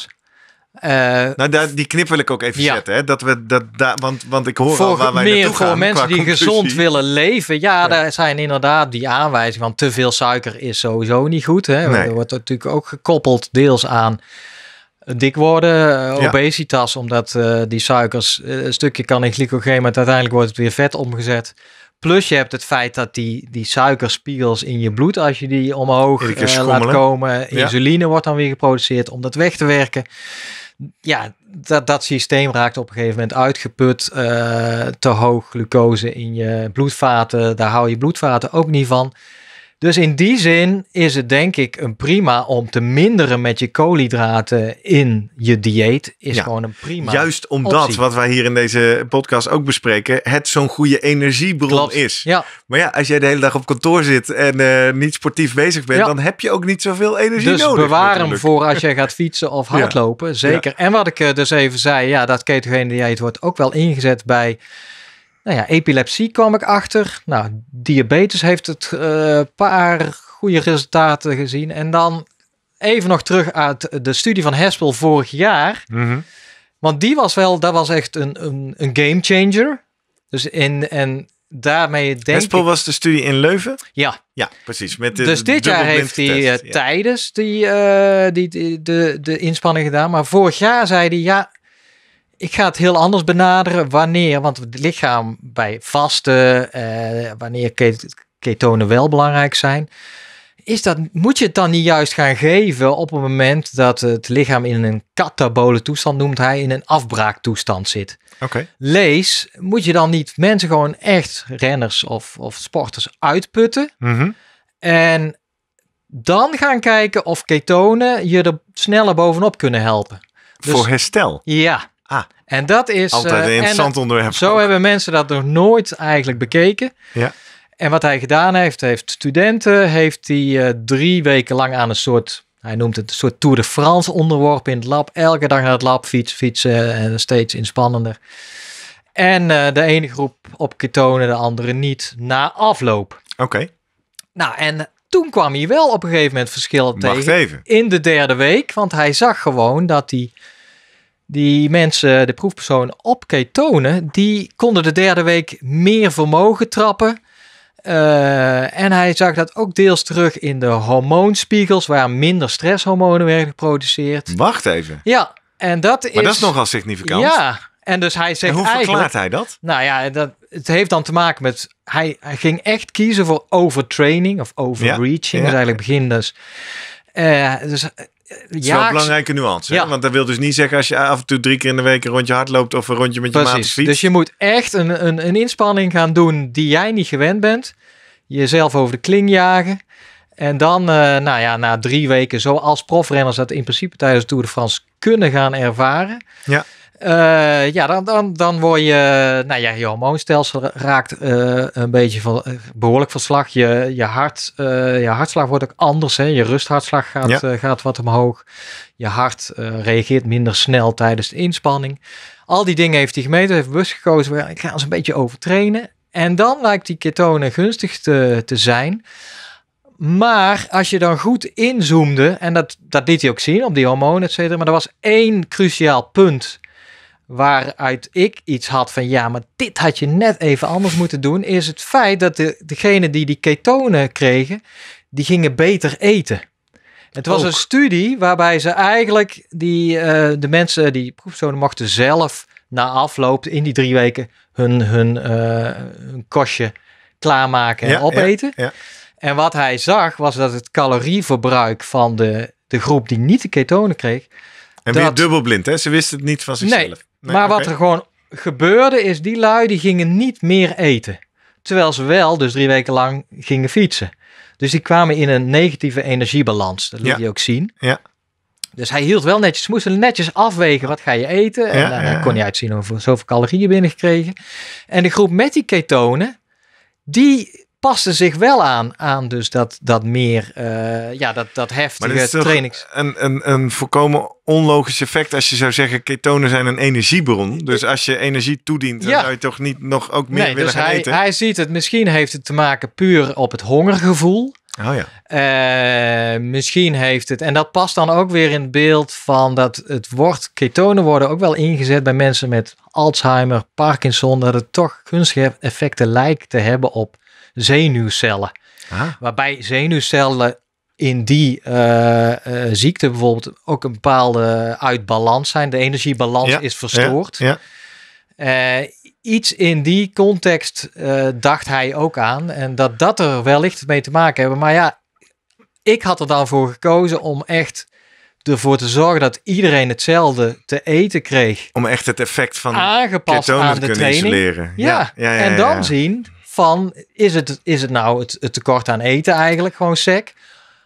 Eh, nou, daar, die knip wil ik ook even zetten. Hè? Dat we, dat, daar, want, want ik hoor voor, al waar wij meer, Voor mensen die gezond willen leven. Ja, daar zijn inderdaad die aanwijzingen. Want te veel suiker is sowieso niet goed. Hè? Dat wordt natuurlijk ook gekoppeld deels aan dik worden, eh, obesitas. Omdat eh, die suikers een stukje kan in glycogeen. Maar uiteindelijk wordt het weer vet omgezet. Plus je hebt het feit dat die, die suikerspiegels in je bloed, als je die omhoog uh, laat komen, insuline wordt dan weer geproduceerd om dat weg te werken ja, dat, dat systeem raakt op een gegeven moment uitgeput. Eh, te hoog glucose in je bloedvaten. Daar hou je bloedvaten ook niet van. Dus in die zin is het denk ik een prima om te minderen met je koolhydraten in je dieet. Is ja, gewoon een prima. Juist omdat wat wij hier in deze podcast ook bespreken, het zo'n goede energiebron is. Maar ja, als jij de hele dag op kantoor zit en eh, niet sportief bezig bent, dan heb je ook niet zoveel energie dus nodig. Dus bewaar hem voor als jij gaat fietsen of hardlopen. Zeker. En wat ik eh, dus even zei, ja, dat ketogene dieet wordt ook wel ingezet bij nou ja, epilepsie kwam ik achter. Nou, diabetes heeft het eh, paar goede resultaten gezien. En dan even nog terug uit de studie van Hespel vorig jaar. Mhm. Want die was wel, dat was echt een, een, een game changer. Dus in, en daarmee denk Hespel ik... was de studie in Leuven? Ja. Ja, precies. Met de, dus dit jaar heeft hij eh, tijdens die, eh, die, die, de, de inspanning gedaan. Maar vorig jaar zei hij, ja, ik ga het heel anders benaderen wanneer, want het lichaam bij vasten, eh, wanneer ketonen wel belangrijk zijn, is dat, moet je het dan niet juist gaan geven op het moment dat het lichaam in een katabole toestand, noemt hij, in een afbraaktoestand zit? Lees, moet je dan niet mensen gewoon echt renners of, of sporters uitputten? Mhm. En dan gaan kijken of ketonen je er sneller bovenop kunnen helpen. Voor dus herstel? Ja. Ah, en dat is... Altijd een eh, interessant en, onderwerp. Zo hebben mensen dat nog nooit eigenlijk bekeken. Ja. En wat hij gedaan heeft, heeft studenten, heeft hij eh, drie weken lang aan een soort hij noemt het een soort Tour de France onderworpen in het lab. Elke dag naar het lab fiets, fietsen en eh, steeds inspannender. En de ene groep op ketonen, de andere niet, na afloop. Oké. Nou, en toen kwam hij wel op een gegeven moment verschil Wacht tegen. Even. In de derde week, want hij zag gewoon dat die die mensen, de proefpersonen op ketonen, die konden de derde week meer vermogen trappen. Eh, en hij zag dat ook deels terug in de hormoonspiegels, waar minder stresshormonen werden geproduceerd. Wacht even. Ja, en dat is. Maar dat is nogal significant. Ja, en dus hij zegt. hoe verklaart hij dat? Nou ja, dat, het heeft dan te maken met. Hij, hij ging echt kiezen voor overtraining of overreaching. Dus is eigenlijk begin dus, eh, dus het is ja, belangrijke nuance. Ja. Want dat wil dus niet zeggen als je af en toe drie keer in de week een rondje hard loopt of een rondje met je maatjes maat fiets. Dus je moet echt een, een, een inspanning gaan doen die jij niet gewend bent. Jezelf over de kling jagen. En dan, eh, nou ja, na drie weken, zoals profrenners dat in principe tijdens de Tour de France kunnen gaan ervaren. Ja. Eh, ja, dan, dan, dan word je, nou ja, je hormoonstelsel raakt eh, een beetje van, eh, behoorlijk verslag. Je, je, hart, je hartslag wordt ook anders. Hè? Je rusthartslag gaat, gaat wat omhoog. Je hart reageert minder snel tijdens de inspanning. Al die dingen heeft hij gemeten, heeft bewust gekozen. Ik ga eens een beetje overtrainen. En dan lijkt die ketonen gunstig te, te zijn. Maar als je dan goed inzoomde, en dat, dat liet hij ook zien op die hormonen, et Maar er was één cruciaal punt waaruit ik iets had van ja, maar dit had je net even anders moeten doen, is het feit dat de, degenen die die ketonen kregen, die gingen beter eten. Het was een studie waarbij ze eigenlijk die, eh, de mensen, die proefpersonen mochten zelf na afloop in die drie weken hun, hun, uh, kostje klaarmaken en opeten. En wat hij zag was dat het calorieverbruik van de, de groep die niet de ketonen kreeg, en dat... weer dubbelblind, hè? Ze wisten het niet van zichzelf. Nee, maar wat er gewoon gebeurde is, die lui die gingen niet meer eten. Terwijl ze wel dus drie weken lang gingen fietsen. Dus die kwamen in een negatieve energiebalans. Dat liet ja. je ook zien. Ja. Dus hij hield wel netjes. Ze moesten netjes afwegen wat ga je eten. En daar eh, kon niet uitzien over zoveel calorieën binnengekregen. En de groep met die ketonen, die paste zich wel aan, aan dus dat, dat meer, eh, ja, dat, dat heftige trainings. Een, een, een volkomen onlogisch effect als je zou zeggen ketonen zijn een energiebron. Dus als je energie toedient, dan zou je toch niet nog ook meer willen dus gaan hij, hij ziet het, misschien heeft het te maken puur op het hongergevoel. Oh ja. Eh, misschien heeft het, en dat past dan ook weer in het beeld van dat het wordt, ketonen worden ook wel ingezet bij mensen met Alzheimer, Parkinson, dat het toch gunstige effecten lijkt te hebben op zenuwcellen. Ah. Waarbij zenuwcellen in die eh, eh, ziekte bijvoorbeeld ook een bepaalde uitbalans zijn. De energiebalans is verstoord. Ja, eh, iets in die context dacht hij ook aan. En dat dat er wellicht mee te maken hebben. Maar ja, ik had er dan voor gekozen om echt ervoor te zorgen dat iedereen hetzelfde te eten kreeg. Om echt het effect van aangepast aan te de kunnen isoleren. Ja. Ja, en dan zien van is het, is het nou het, tekort aan eten eigenlijk gewoon sec?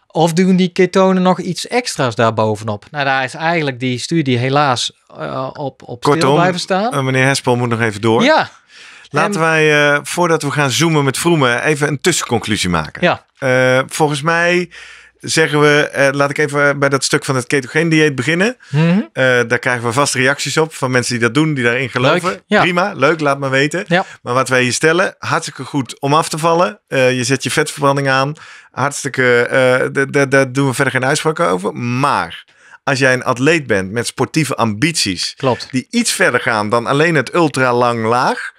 Of doen die ketonen nog iets extra's daarbovenop? Nou, daar is eigenlijk die studie helaas eh, op, op Kortom, stil blijven staan. Eh, meneer Hespel moet nog even door. Ja. Laten wij, eh, voordat we gaan zoomen met Vroemen, even een tussenconclusie maken. Ja. volgens mij zeggen we, eh, laat ik even bij dat stuk van het ketogeen dieet beginnen. Mm daar krijgen we vast reacties op van mensen die dat doen, die daarin geloven. Prima, leuk, laat maar weten. Maar wat wij hier stellen, hartstikke goed om af te vallen. Eh, je zet je vetverbranding aan, hartstikke, uh, daar doen we verder geen uitspraken over. Maar als jij een atleet bent met sportieve ambities, die iets verder gaan dan alleen het ultra lang laag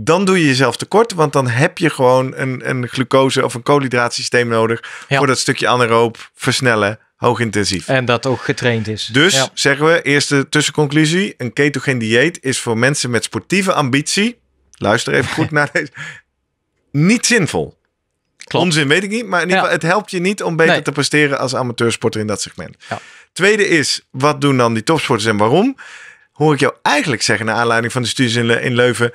dan doe je jezelf tekort. Want dan heb je gewoon een, een glucose- of een koolhydraatsysteem nodig. Ja. voor dat stukje anaeroop versnellen, hoog intensief. En dat ook getraind is. Dus zeggen we, eerste tussenconclusie: een ketogeen dieet is voor mensen met sportieve ambitie. Luister even goed naar deze. Niet zinvol. Klopt. Onzin weet ik niet, maar het helpt je niet om beter te presteren als amateursporter in dat segment. Tweede is, wat doen dan die topsporters en waarom? Hoor ik jou eigenlijk zeggen, naar aanleiding van de studies in, in Leuven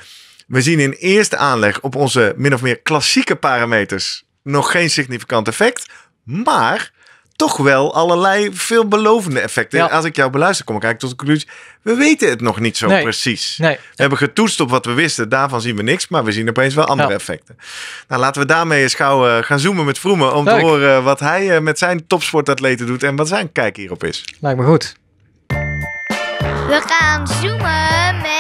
we zien in eerste aanleg op onze min of meer klassieke parameters nog geen significant effect. Maar toch wel allerlei veelbelovende effecten. Als ik jou beluister, kom ik eigenlijk tot de conclusie. We weten het nog niet zo precies. We hebben getoetst op wat we wisten. Daarvan zien we niks, maar we zien opeens wel andere effecten. Nou, laten we daarmee eens gauw eh, gaan zoomen met Vroemen. Om te horen wat hij eh, met zijn topsportatleten doet en wat zijn kijk hierop is. Lijkt me goed. We gaan zoomen met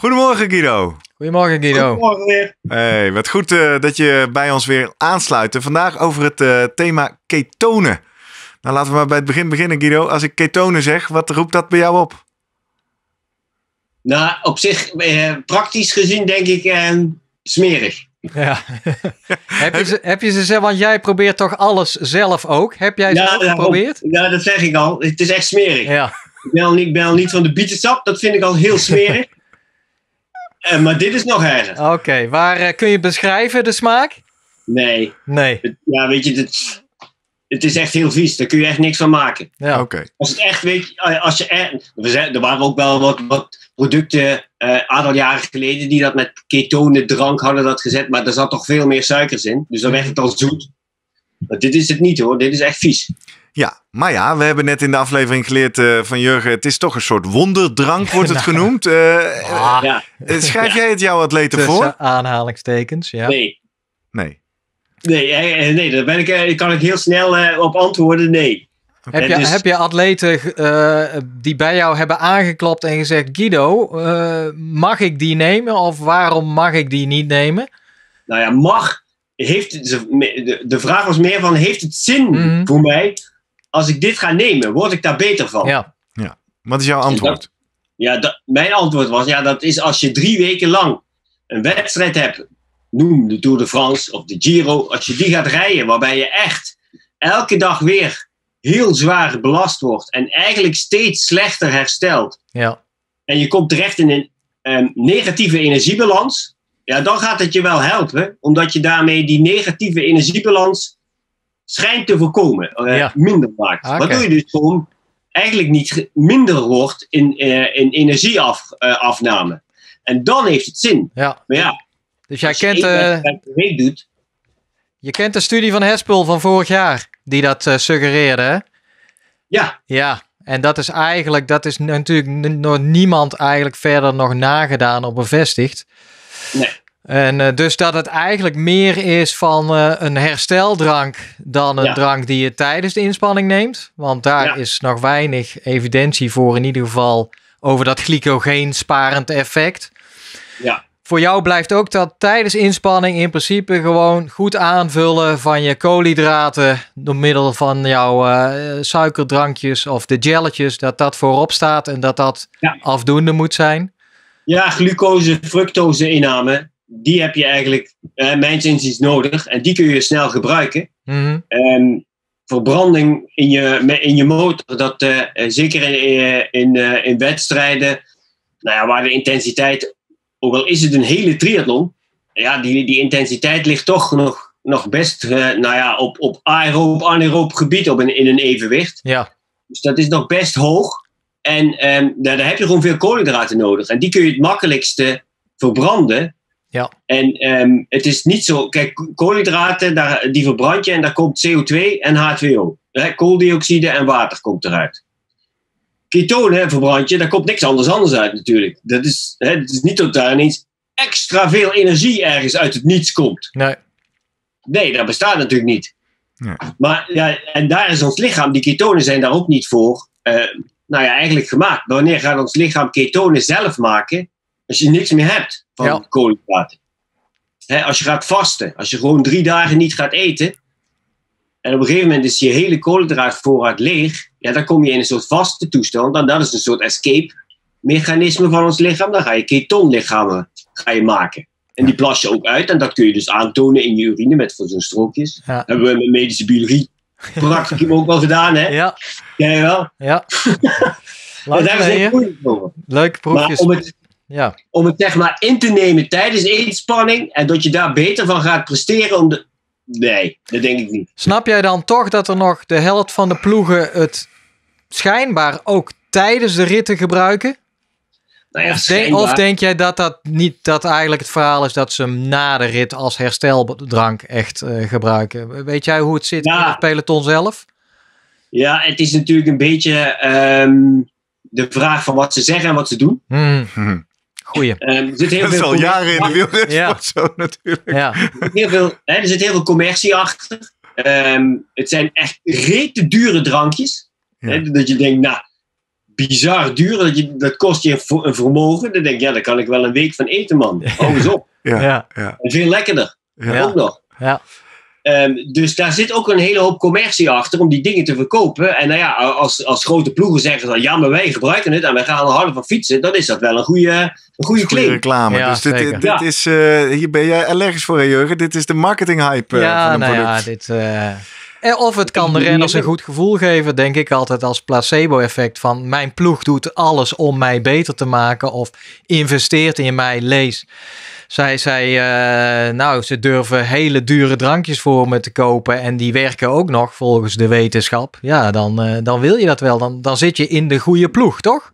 Goedemorgen Guido. Goedemorgen Guido. Goedemorgen weer. Hey, wat goed eh, dat je bij ons weer aansluit. Vandaag over het eh, thema ketonen. Nou, laten we maar bij het begin beginnen Guido. Als ik ketonen zeg, wat roept dat bij jou op? Nou, op zich, eh, praktisch gezien denk ik en eh, smerig. Ja. heb, je ze, heb je ze, want jij probeert toch alles zelf ook? Heb jij ze ja, geprobeerd? Ja, dat zeg ik al. Het is echt smerig. Ja. Ik ben niet, ben al niet van de bietensap, dat vind ik al heel smerig. Eh, maar dit is nog erger. Oké, waar eh, kun je beschrijven de smaak? Nee. Nee. Ja, weet je, het, het is echt heel vies. Daar kun je echt niks van maken. Ja, oké. Als het echt, weet je, eh, als je er, we er waren ook wel wat, producten uh, aantal jaren geleden die dat met ketone drank hadden dat gezet, maar er zat toch veel meer suikers in. Dus dan werd het al zoet. Maar dit is het niet hoor, dit is echt vies. Ja, maar ja, we hebben net in de aflevering geleerd eh, van Jurgen, het is toch een soort wonderdrank, wordt het genoemd. Eh, ah. eh, schrijf jij het jouw atleten Tussen voor? aanhalingstekens, ja. Nee. Nee. Nee, nee daar ben ik, kan ik heel snel op antwoorden, nee. Heb, je, dus- heb je atleten die bij jou hebben aangeklopt en gezegd, Guido, mag ik die nemen of waarom mag ik die niet nemen? Nou ja, mag, heeft, de, de vraag was meer van, heeft het zin mhm. voor mij als ik dit ga nemen, word ik daar beter van? Ja. ja. Wat is jouw dus antwoord? ja, mijn antwoord was, ja, dat is als je drie weken lang een wedstrijd hebt, noem de Tour de France of de Giro, als je die gaat rijden, waarbij je echt elke dag weer heel zwaar belast wordt en eigenlijk steeds slechter herstelt. Ja. En je komt terecht in een ehm, negatieve energiebalans. Ja, dan gaat het je wel helpen, omdat je daarmee die negatieve energiebalans schijnt te voorkomen, uh, minder maakt. Okay. Waardoor je dus gewoon eigenlijk niet minder wordt in, uh, in energieafname. Eh, uh, en dan heeft het zin. Ja. Maar ja, dus jij kent, je, je kent de studie van Hespel van vorig jaar, die dat suggereerde, Ja. Ja, en dat is eigenlijk, dat is natuurlijk nog niemand eigenlijk verder nog nagedaan of bevestigd. Nee. En eh, dus dat het eigenlijk meer is van eh, een hersteldrank dan een drank die je tijdens de inspanning neemt. Want daar is nog weinig evidentie voor, in ieder geval over dat glycogeen effect. Ja. Voor jou blijft ook dat tijdens inspanning in principe gewoon goed aanvullen van je koolhydraten door middel van jouw eh, suikerdrankjes of de gelletjes, dat dat voorop staat en dat dat afdoende moet zijn. Ja, glucose, fructose inname die heb je eigenlijk, uh, zin is nodig. En die kun je snel gebruiken. Mm -hmm. verbranding in je, in je motor, dat eh, zeker in, eh, in, eh, in wedstrijden, nou ja, waar de intensiteit, ook al is het een hele triathlon, ja, die, die intensiteit ligt toch nog, nog best nou ja, op, op aeroop, anaeroop gebied op in een evenwicht. Ja. Dus dat is nog best hoog. En ehm, daar, daar heb je gewoon veel koolhydraten nodig. En die kun je het makkelijkste verbranden ja. En ehm, het is niet zo. Kijk, koolhydraten, daar, die verbrand je en daar komt CO2 en H2O. Hè, kooldioxide en water komt eruit. Ketonen verbrand je, daar komt niks anders anders uit natuurlijk. Dat is, hè, het is niet dat daar ineens extra veel energie ergens uit het niets komt. Nee. Nee, dat bestaat natuurlijk niet. Maar ja, en daar is ons lichaam, die ketonen zijn daar ook niet voor. Uh, nou ja, eigenlijk gemaakt. Wanneer gaat ons lichaam ketonen zelf maken? Als je niks meer hebt van ja. koolhydraten. als je gaat vasten, als je gewoon drie dagen niet gaat eten. En op een gegeven moment is je hele koolhydraatvoorraad leeg. Ja, dan kom je in een soort vaste toestand. dat is een soort escape mechanisme van ons lichaam. Dan ga je ketonlichamen ga je maken. En die plas je ook uit. En dat kun je dus aantonen in je urine met zo'n strookjes. Ja. Hebben we met medische biologie prachtig ook wel gedaan, hè? Ja. Jij wel? Ja. Leuk, Leuke proefjes. Maar om het, ja. Om het zeg maar in te nemen tijdens inspanning en dat je daar beter van gaat presteren. Om de... Nee, dat denk ik niet. Snap jij dan toch dat er nog de helft van de ploegen het schijnbaar ook tijdens de ritten gebruiken? Nou of denk jij dat dat niet dat eigenlijk het verhaal is dat ze hem na de rit als hersteldrank echt eh, gebruiken? Weet jij hoe het zit met in het peloton zelf? Ja, het is natuurlijk een beetje ehm, de vraag van wat ze zeggen en wat ze doen. Mm Goeie. Ehm, er zit heel dat veel is al jaren in de of zo natuurlijk. Ja. Er, heel veel, hè, er zit heel veel commercie achter. Ehm, het zijn echt rete dure drankjes. Hè, dat je denkt, nou, bizar duur. Dat, dat kost je een vermogen. Dan denk je, ja, daar kan ik wel een week van eten, man. Hou eens op. Ja, Veel lekkerder. Ja. Ook nog. Ja. Ehm, dus daar zit ook een hele hoop commercie achter om die dingen te verkopen. En nou ja, als, als grote ploegen zeggen van ja, maar wij gebruiken het en wij gaan er harder van fietsen, dan is dat wel een goede, een goede, reclame. Ja, dus dit, dit is, eh, hier ben jij allergisch voor, Jurgen. Dit is de marketing hype eh, van een nou product. Ja, dit, eh, of het kan de renners een goed gevoel geven, denk ik altijd als placebo-effect van mijn ploeg doet alles om mij beter te maken of investeert in mij, lees. Zij zei, eh, nou, ze durven hele dure drankjes voor me te kopen en die werken ook nog volgens de wetenschap. Ja, dan, eh, dan wil je dat wel. Dan, dan zit je in de goede ploeg, toch?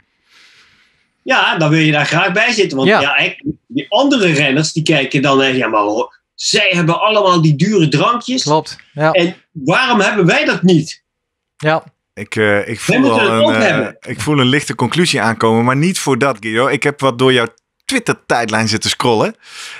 Ja, dan wil je daar graag bij zitten. Want ja. die andere renners die kijken dan, echt, ja maar hoor, zij hebben allemaal die dure drankjes. Klopt, ja. En waarom hebben wij dat niet? Ja, ik, eh, ik, voel een, ik voel een lichte conclusie aankomen, maar niet voor dat, Guido. Ik heb wat door jouw Twitter-tijdlijn zitten scrollen.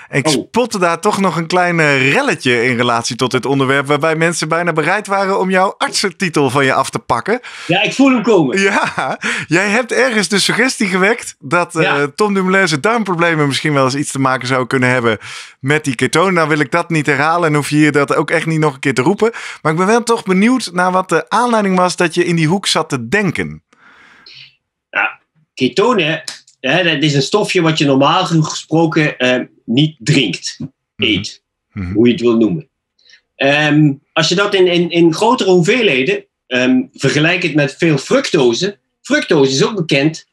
En ik oh. spotte daar toch nog een klein eh, relletje in relatie tot dit onderwerp. Waarbij mensen bijna bereid waren om jouw artsentitel van je af te pakken. Ja, ik voel hem komen. Ja, jij hebt ergens de suggestie gewekt dat eh, ja. uh, Tom zijn darmproblemen misschien wel eens iets te maken zou kunnen hebben met die ketone. Nou wil ik dat niet herhalen en hoef je hier dat ook echt niet nog een keer te roepen. Maar ik ben wel toch benieuwd naar wat de aanleiding was dat je in die hoek zat te denken. Ja, ketone... Hè, het is een stofje wat je normaal gesproken ehm, niet drinkt, mhm. eet, mhm. hoe je het wil noemen. Ehm, als je dat in, in, in grotere hoeveelheden um, ehm, vergelijkt met veel fructose. Fructose is ook bekend,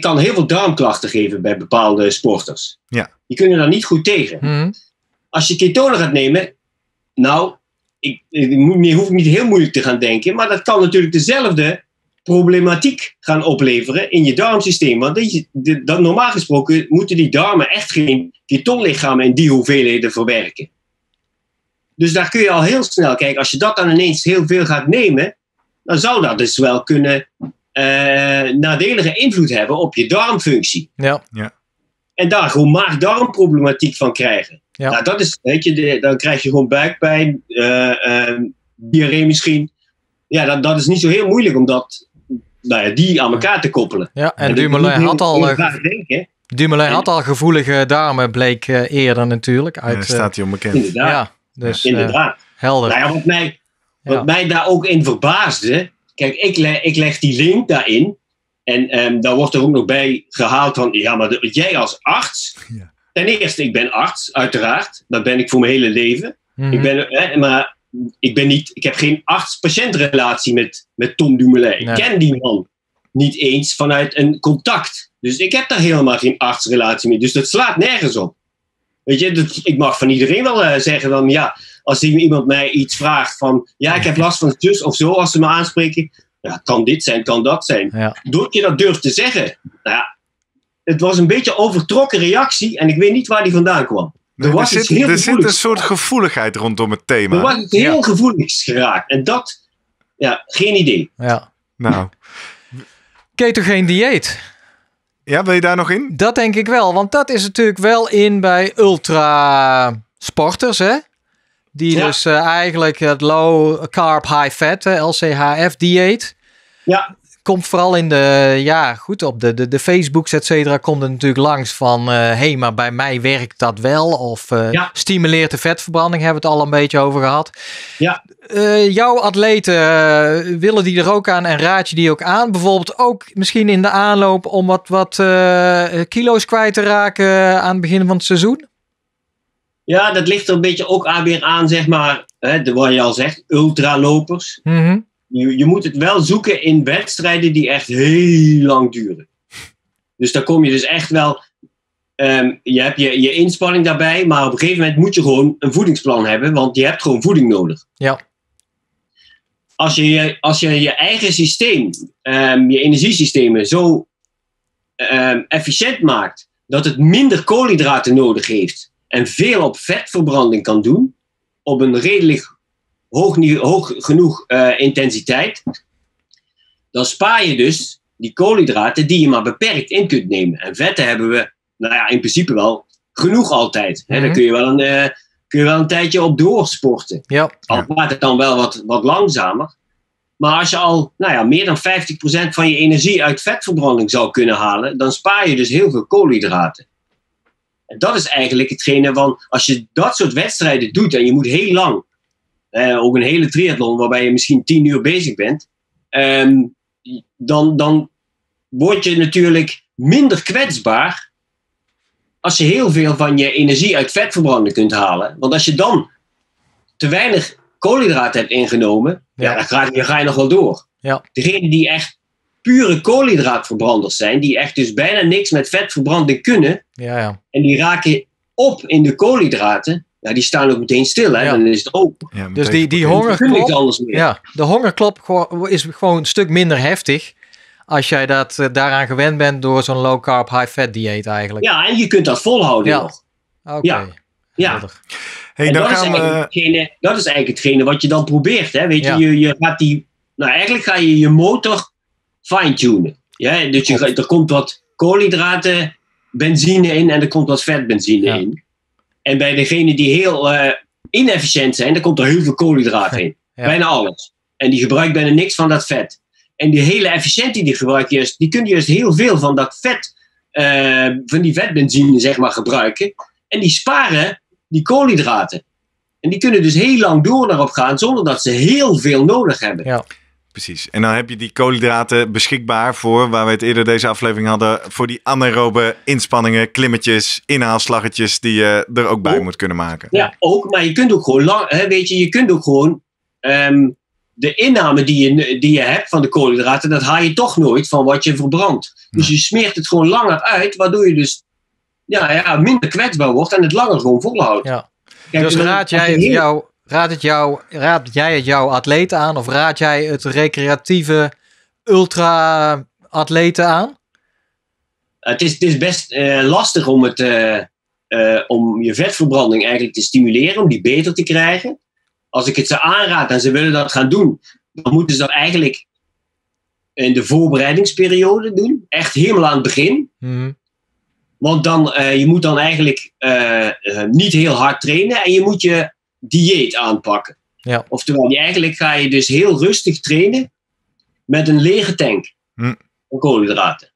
kan heel veel darmklachten geven bij bepaalde sporters. Ja. Die kunnen daar niet goed tegen. Mhm. Als je ketone gaat nemen, nou, ik, ik, hoef niet heel moeilijk te gaan denken, maar dat kan natuurlijk dezelfde problematiek gaan opleveren in je darmsysteem. Want dat, dat normaal gesproken moeten die darmen echt geen ketonlichamen in die hoeveelheden verwerken. Dus daar kun je al heel snel kijken. Als je dat dan ineens heel veel gaat nemen, dan zou dat dus wel kunnen eh, nadelige invloed hebben op je darmfunctie. Ja. ja. En daar gewoon maag-darmproblematiek van krijgen. Ja. Nou, dat is, weet je, dan krijg je gewoon buikpijn, uh, diarree misschien. Ja, dat, dat is niet zo heel moeilijk om dat nou ja, die aan elkaar te koppelen. Ja, en, eh, en Dumoulin had al... Dumoulin had al gevoelige darmen, bleek eh, eerder natuurlijk. Uit, eh, staat hij onbekend. Inderdaad. Ja, dus, inderdaad. helder. Nou ja, wat mij, wat mij daar ook in verbaasde... Kijk, ik, leg, ik leg die link daarin. En um, daar wordt er ook nog bij gehaald van... Ja, maar jij als arts... Ja. Ten eerste, ik ben arts, uiteraard. Dat ben ik voor mijn hele leven. ik mhm. ben, maar ik, ben niet, ik heb geen arts-patiëntrelatie met, met Tom Dumoulin. Ik ken die man niet eens vanuit een contact. Dus ik heb daar helemaal geen artsrelatie mee. Dus dat slaat nergens op. Weet je, dat, ik mag van iedereen wel eh, zeggen dan ja, als iemand mij iets vraagt van ja, ik heb last van zus of zo, als ze me aanspreken, ja, kan dit zijn, kan dat zijn. Ja. Doordat je dat durft te zeggen, nou ja, het was een beetje een overtrokken reactie en ik weet niet waar die vandaan kwam. Er, was zit, een soort gevoeligheid rondom het thema. Er was het heel gevoelig geraakt. En dat, ja, geen idee. Ja. Nou. Ketogeen dieet. Ja, wil je daar nog in? Dat denk ik wel, want dat is natuurlijk wel in bij ultra sporters, hè? Die dus eh, eigenlijk het low carb high fat, eh, LCHF dieet. Ja komt vooral in de, ja, goed op de, de, de Facebooks, et cetera, komt er natuurlijk langs van, hé, eh, hey, maar bij mij werkt dat wel. Of eh, stimuleert de vetverbranding, hebben we het al een beetje over gehad. Ja. Eh, jouw atleten, willen die er ook aan en raad je die ook aan? Bijvoorbeeld ook misschien in de aanloop om wat, wat kilo's kwijt te raken aan het begin van het seizoen? Ja, dat ligt er een beetje ook aan weer aan, zeg maar, hè, de, wat je al zegt, ultralopers. Mm je, je moet het wel zoeken in wedstrijden die echt heel lang duren. Dus dan kom je dus echt wel. Ehm, je hebt je, je inspanning daarbij, maar op een gegeven moment moet je gewoon een voedingsplan hebben, want je hebt gewoon voeding nodig. Ja. Als je je, als je, je eigen systeem, ehm, je energiesystemen, zo ehm, efficiënt maakt dat het minder koolhydraten nodig heeft en veel op vetverbranding kan doen, op een redelijk hoog, hoog genoeg eh, intensiteit, dan spaar je dus die koolhydraten die je maar beperkt in kunt nemen. En vetten hebben we, nou ja, in principe wel genoeg altijd. Hè? Daar mhm. kun je, wel een, eh, kun je wel een tijdje op doorsporten. Ja. Al gaat het dan wel wat, wat langzamer. Maar als je al nou ja, meer dan 50% van je energie uit vetverbranding zou kunnen halen, dan spaar je dus heel veel koolhydraten. En dat is eigenlijk hetgene van, als je dat soort wedstrijden doet en je moet heel lang eh, ook een hele triathlon waarbij je misschien tien uur bezig bent, ehm, dan, dan word je natuurlijk minder kwetsbaar als je heel veel van je energie uit vetverbranden kunt halen. Want als je dan te weinig koolhydraten hebt ingenomen, ja. dan, ga, je nog wel door. Ja. Degenen die echt pure koolhydraatverbranders zijn, die echt dus bijna niks met vetverbranding kunnen, ja, ja. en die raken op in de koolhydraten, ja, die staan ook meteen stil. Hè? Dan is het open. dus die, die hongerklop, ja, de hongerklop is gewoon een stuk minder heftig. Als jij dat, eh, daaraan gewend bent door zo'n low carb, high fat dieet eigenlijk. Ja, en je kunt dat volhouden ja. nog. Oké. Ja. Hey, dan dat, gaan is we... dat is eigenlijk hetgene wat je dan probeert. Hè? Weet je, je, je gaat die, nou eigenlijk ga je je motor fine-tunen. Ja? Dus je, er komt wat koolhydraten, benzine in en er komt wat vetbenzine in. En bij degene die heel eh, inefficiënt zijn, daar komt er heel veel koolhydraten in. Bijna alles. En die gebruikt bijna niks van dat vet. En die hele efficiëntie die gebruikt juist, die kunnen juist heel veel van dat vet, eh, van die vetbenzine zeg maar, gebruiken. En die sparen die koolhydraten. En die kunnen dus heel lang door daarop gaan zonder dat ze heel veel nodig hebben. Ja precies. En dan heb je die koolhydraten beschikbaar voor, waar we het eerder deze aflevering hadden, voor die anaerobe inspanningen, klimmetjes, inhaalslaggetjes die je er ook bij moet kunnen maken. Ja, ook, maar je kunt ook gewoon, lang, hè, weet je, je kunt ook gewoon ehm, de inname die je, die je hebt van de koolhydraten, dat haal je toch nooit van wat je verbrandt. Dus je smeert het gewoon langer uit, waardoor je dus ja, ja, minder kwetsbaar wordt en het langer gewoon volhoudt. Ja. dus raad jij jou? Raad, het jou, raad jij het jouw atleet aan of raad jij het recreatieve ultra-atleten aan? Het is, is best eh, lastig om, het, eh, eh, om je vetverbranding eigenlijk te stimuleren, om die beter te krijgen. Als ik het ze aanraad en ze willen dat gaan doen, dan moeten ze dat eigenlijk in de voorbereidingsperiode doen. Echt helemaal aan het begin. Mhm. Want dan, je moet dan eigenlijk niet heel hard trainen en je moet je dieet aanpakken. Ja. Oftewel, eigenlijk ga je dus heel rustig trainen met een lege tank hm. van koolhydraten.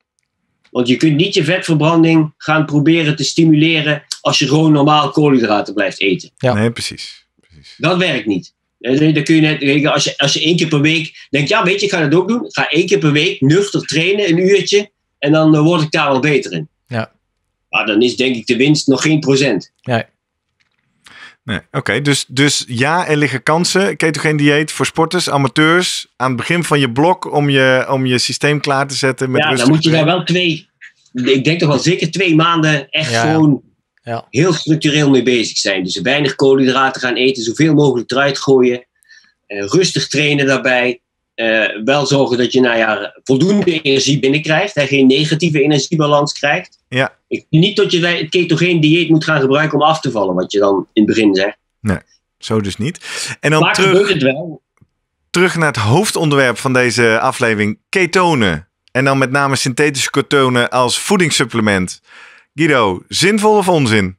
Want je kunt niet je vetverbranding gaan proberen te stimuleren als je gewoon normaal koolhydraten blijft eten. Ja. Nee, precies. precies. Dat werkt niet. Dan kun je net, als, je, als je één keer per week denkt, ja weet je, ik ga dat ook doen. ga één keer per week nuchter trainen, een uurtje. En dan eh, word ik daar wel beter in. Ja. Maar dan is denk ik de winst nog geen procent. Ja oké. Dus, dus ja, er liggen kansen. Ketogeen dieet voor sporters, amateurs. Aan het begin van je blok om je, om je systeem klaar te zetten. Met ja, dan moet je daar wel twee, ik denk toch wel zeker twee maanden echt gewoon ja. heel structureel mee bezig zijn. Dus weinig koolhydraten gaan eten, zoveel mogelijk eruit gooien. Eh, rustig trainen daarbij. Eh, wel zorgen dat je nou ja, voldoende energie binnenkrijgt. Hè, geen negatieve energiebalans krijgt. Ja. Ik, niet dat je het ketogeen dieet moet gaan gebruiken om af te vallen, wat je dan in het begin zegt. Nee, zo dus niet. En dan terug, het wel. terug naar het hoofdonderwerp van deze aflevering: ketonen. En dan met name synthetische ketonen als voedingssupplement. Guido, zinvol of onzin?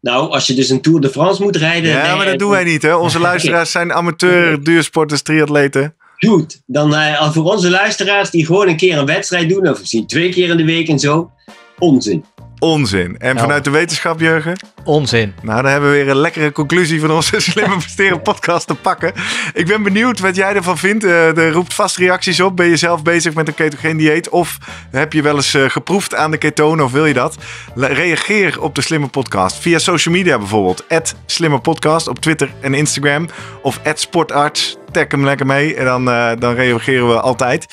Nou, als je dus een Tour de France moet rijden. Ja, maar dat doen wij niet, hè? Onze luisteraars zijn amateur duursporters, triatleten. Goed, dan eh, voor onze luisteraars die gewoon een keer een wedstrijd doen, of misschien twee keer in de week en zo, onzin. Onzin. En nou. vanuit de wetenschap, Jurgen? Onzin. Nou, dan hebben we weer een lekkere conclusie van onze Slimme Presteren podcast te pakken. Ik ben benieuwd wat jij ervan vindt. Eh, er roept vast reacties op. Ben je zelf bezig met een ketogeen dieet? Of heb je wel eens eh, geproefd aan de ketone of wil je dat? Reageer op de Slimme Podcast via social media bijvoorbeeld. Slimme Podcast op Twitter en Instagram. Of Sportarts. Tag hem lekker mee en dan, eh, dan reageren we altijd.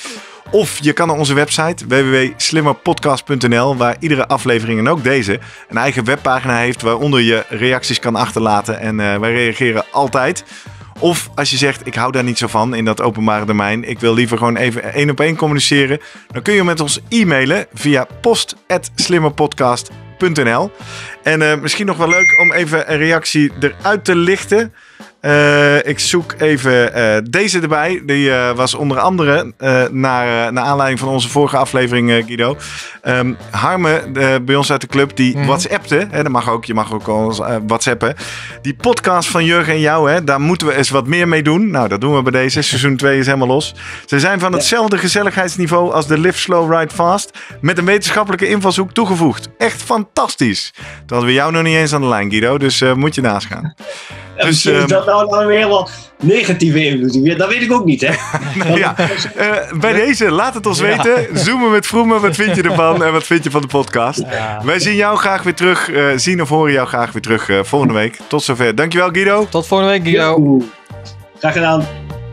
Of je kan naar onze website www.slimmerpodcast.nl, waar iedere aflevering en ook deze een eigen webpagina heeft waaronder je reacties kan achterlaten. En eh, wij reageren altijd. Of als je zegt, ik hou daar niet zo van in dat openbare domein. Ik wil liever gewoon even één op één communiceren. Dan kun je met ons e-mailen via post.slimmerpodcast.nl En eh, misschien nog wel leuk om even een reactie eruit te lichten. Eh, ik zoek even eh, deze erbij. Die eh, was onder andere naar, naar aanleiding van onze vorige aflevering, Guido. Um, Harme, bij ons uit de club, die mhm. WhatsAppte. Hè, dat mag ook, je mag ook al WhatsAppen. Die podcast van Jurgen en jou, hè, daar moeten we eens wat meer mee doen. Nou, dat doen we bij deze. Seizoen 2 is helemaal los. Ze zijn van hetzelfde gezelligheidsniveau als de Live Slow Ride Fast. Met een wetenschappelijke invalshoek toegevoegd. Echt fantastisch. Dat hadden we jou nog niet eens aan de lijn, Guido. Dus moet je naast gaan dus, is ehm, dat nou, weer helemaal negatieve invloed? Dat weet ik ook niet, hè? ja. Eh, bij deze, laat het ons weten. Zoomen met Vroemen, wat vind je ervan en eh, wat vind je van de podcast? Wij zien jou graag weer terug, eh, zien of horen jou graag weer terug volgende week. Tot zover. Dankjewel, Guido. Tot volgende week, Guido. Graag gedaan.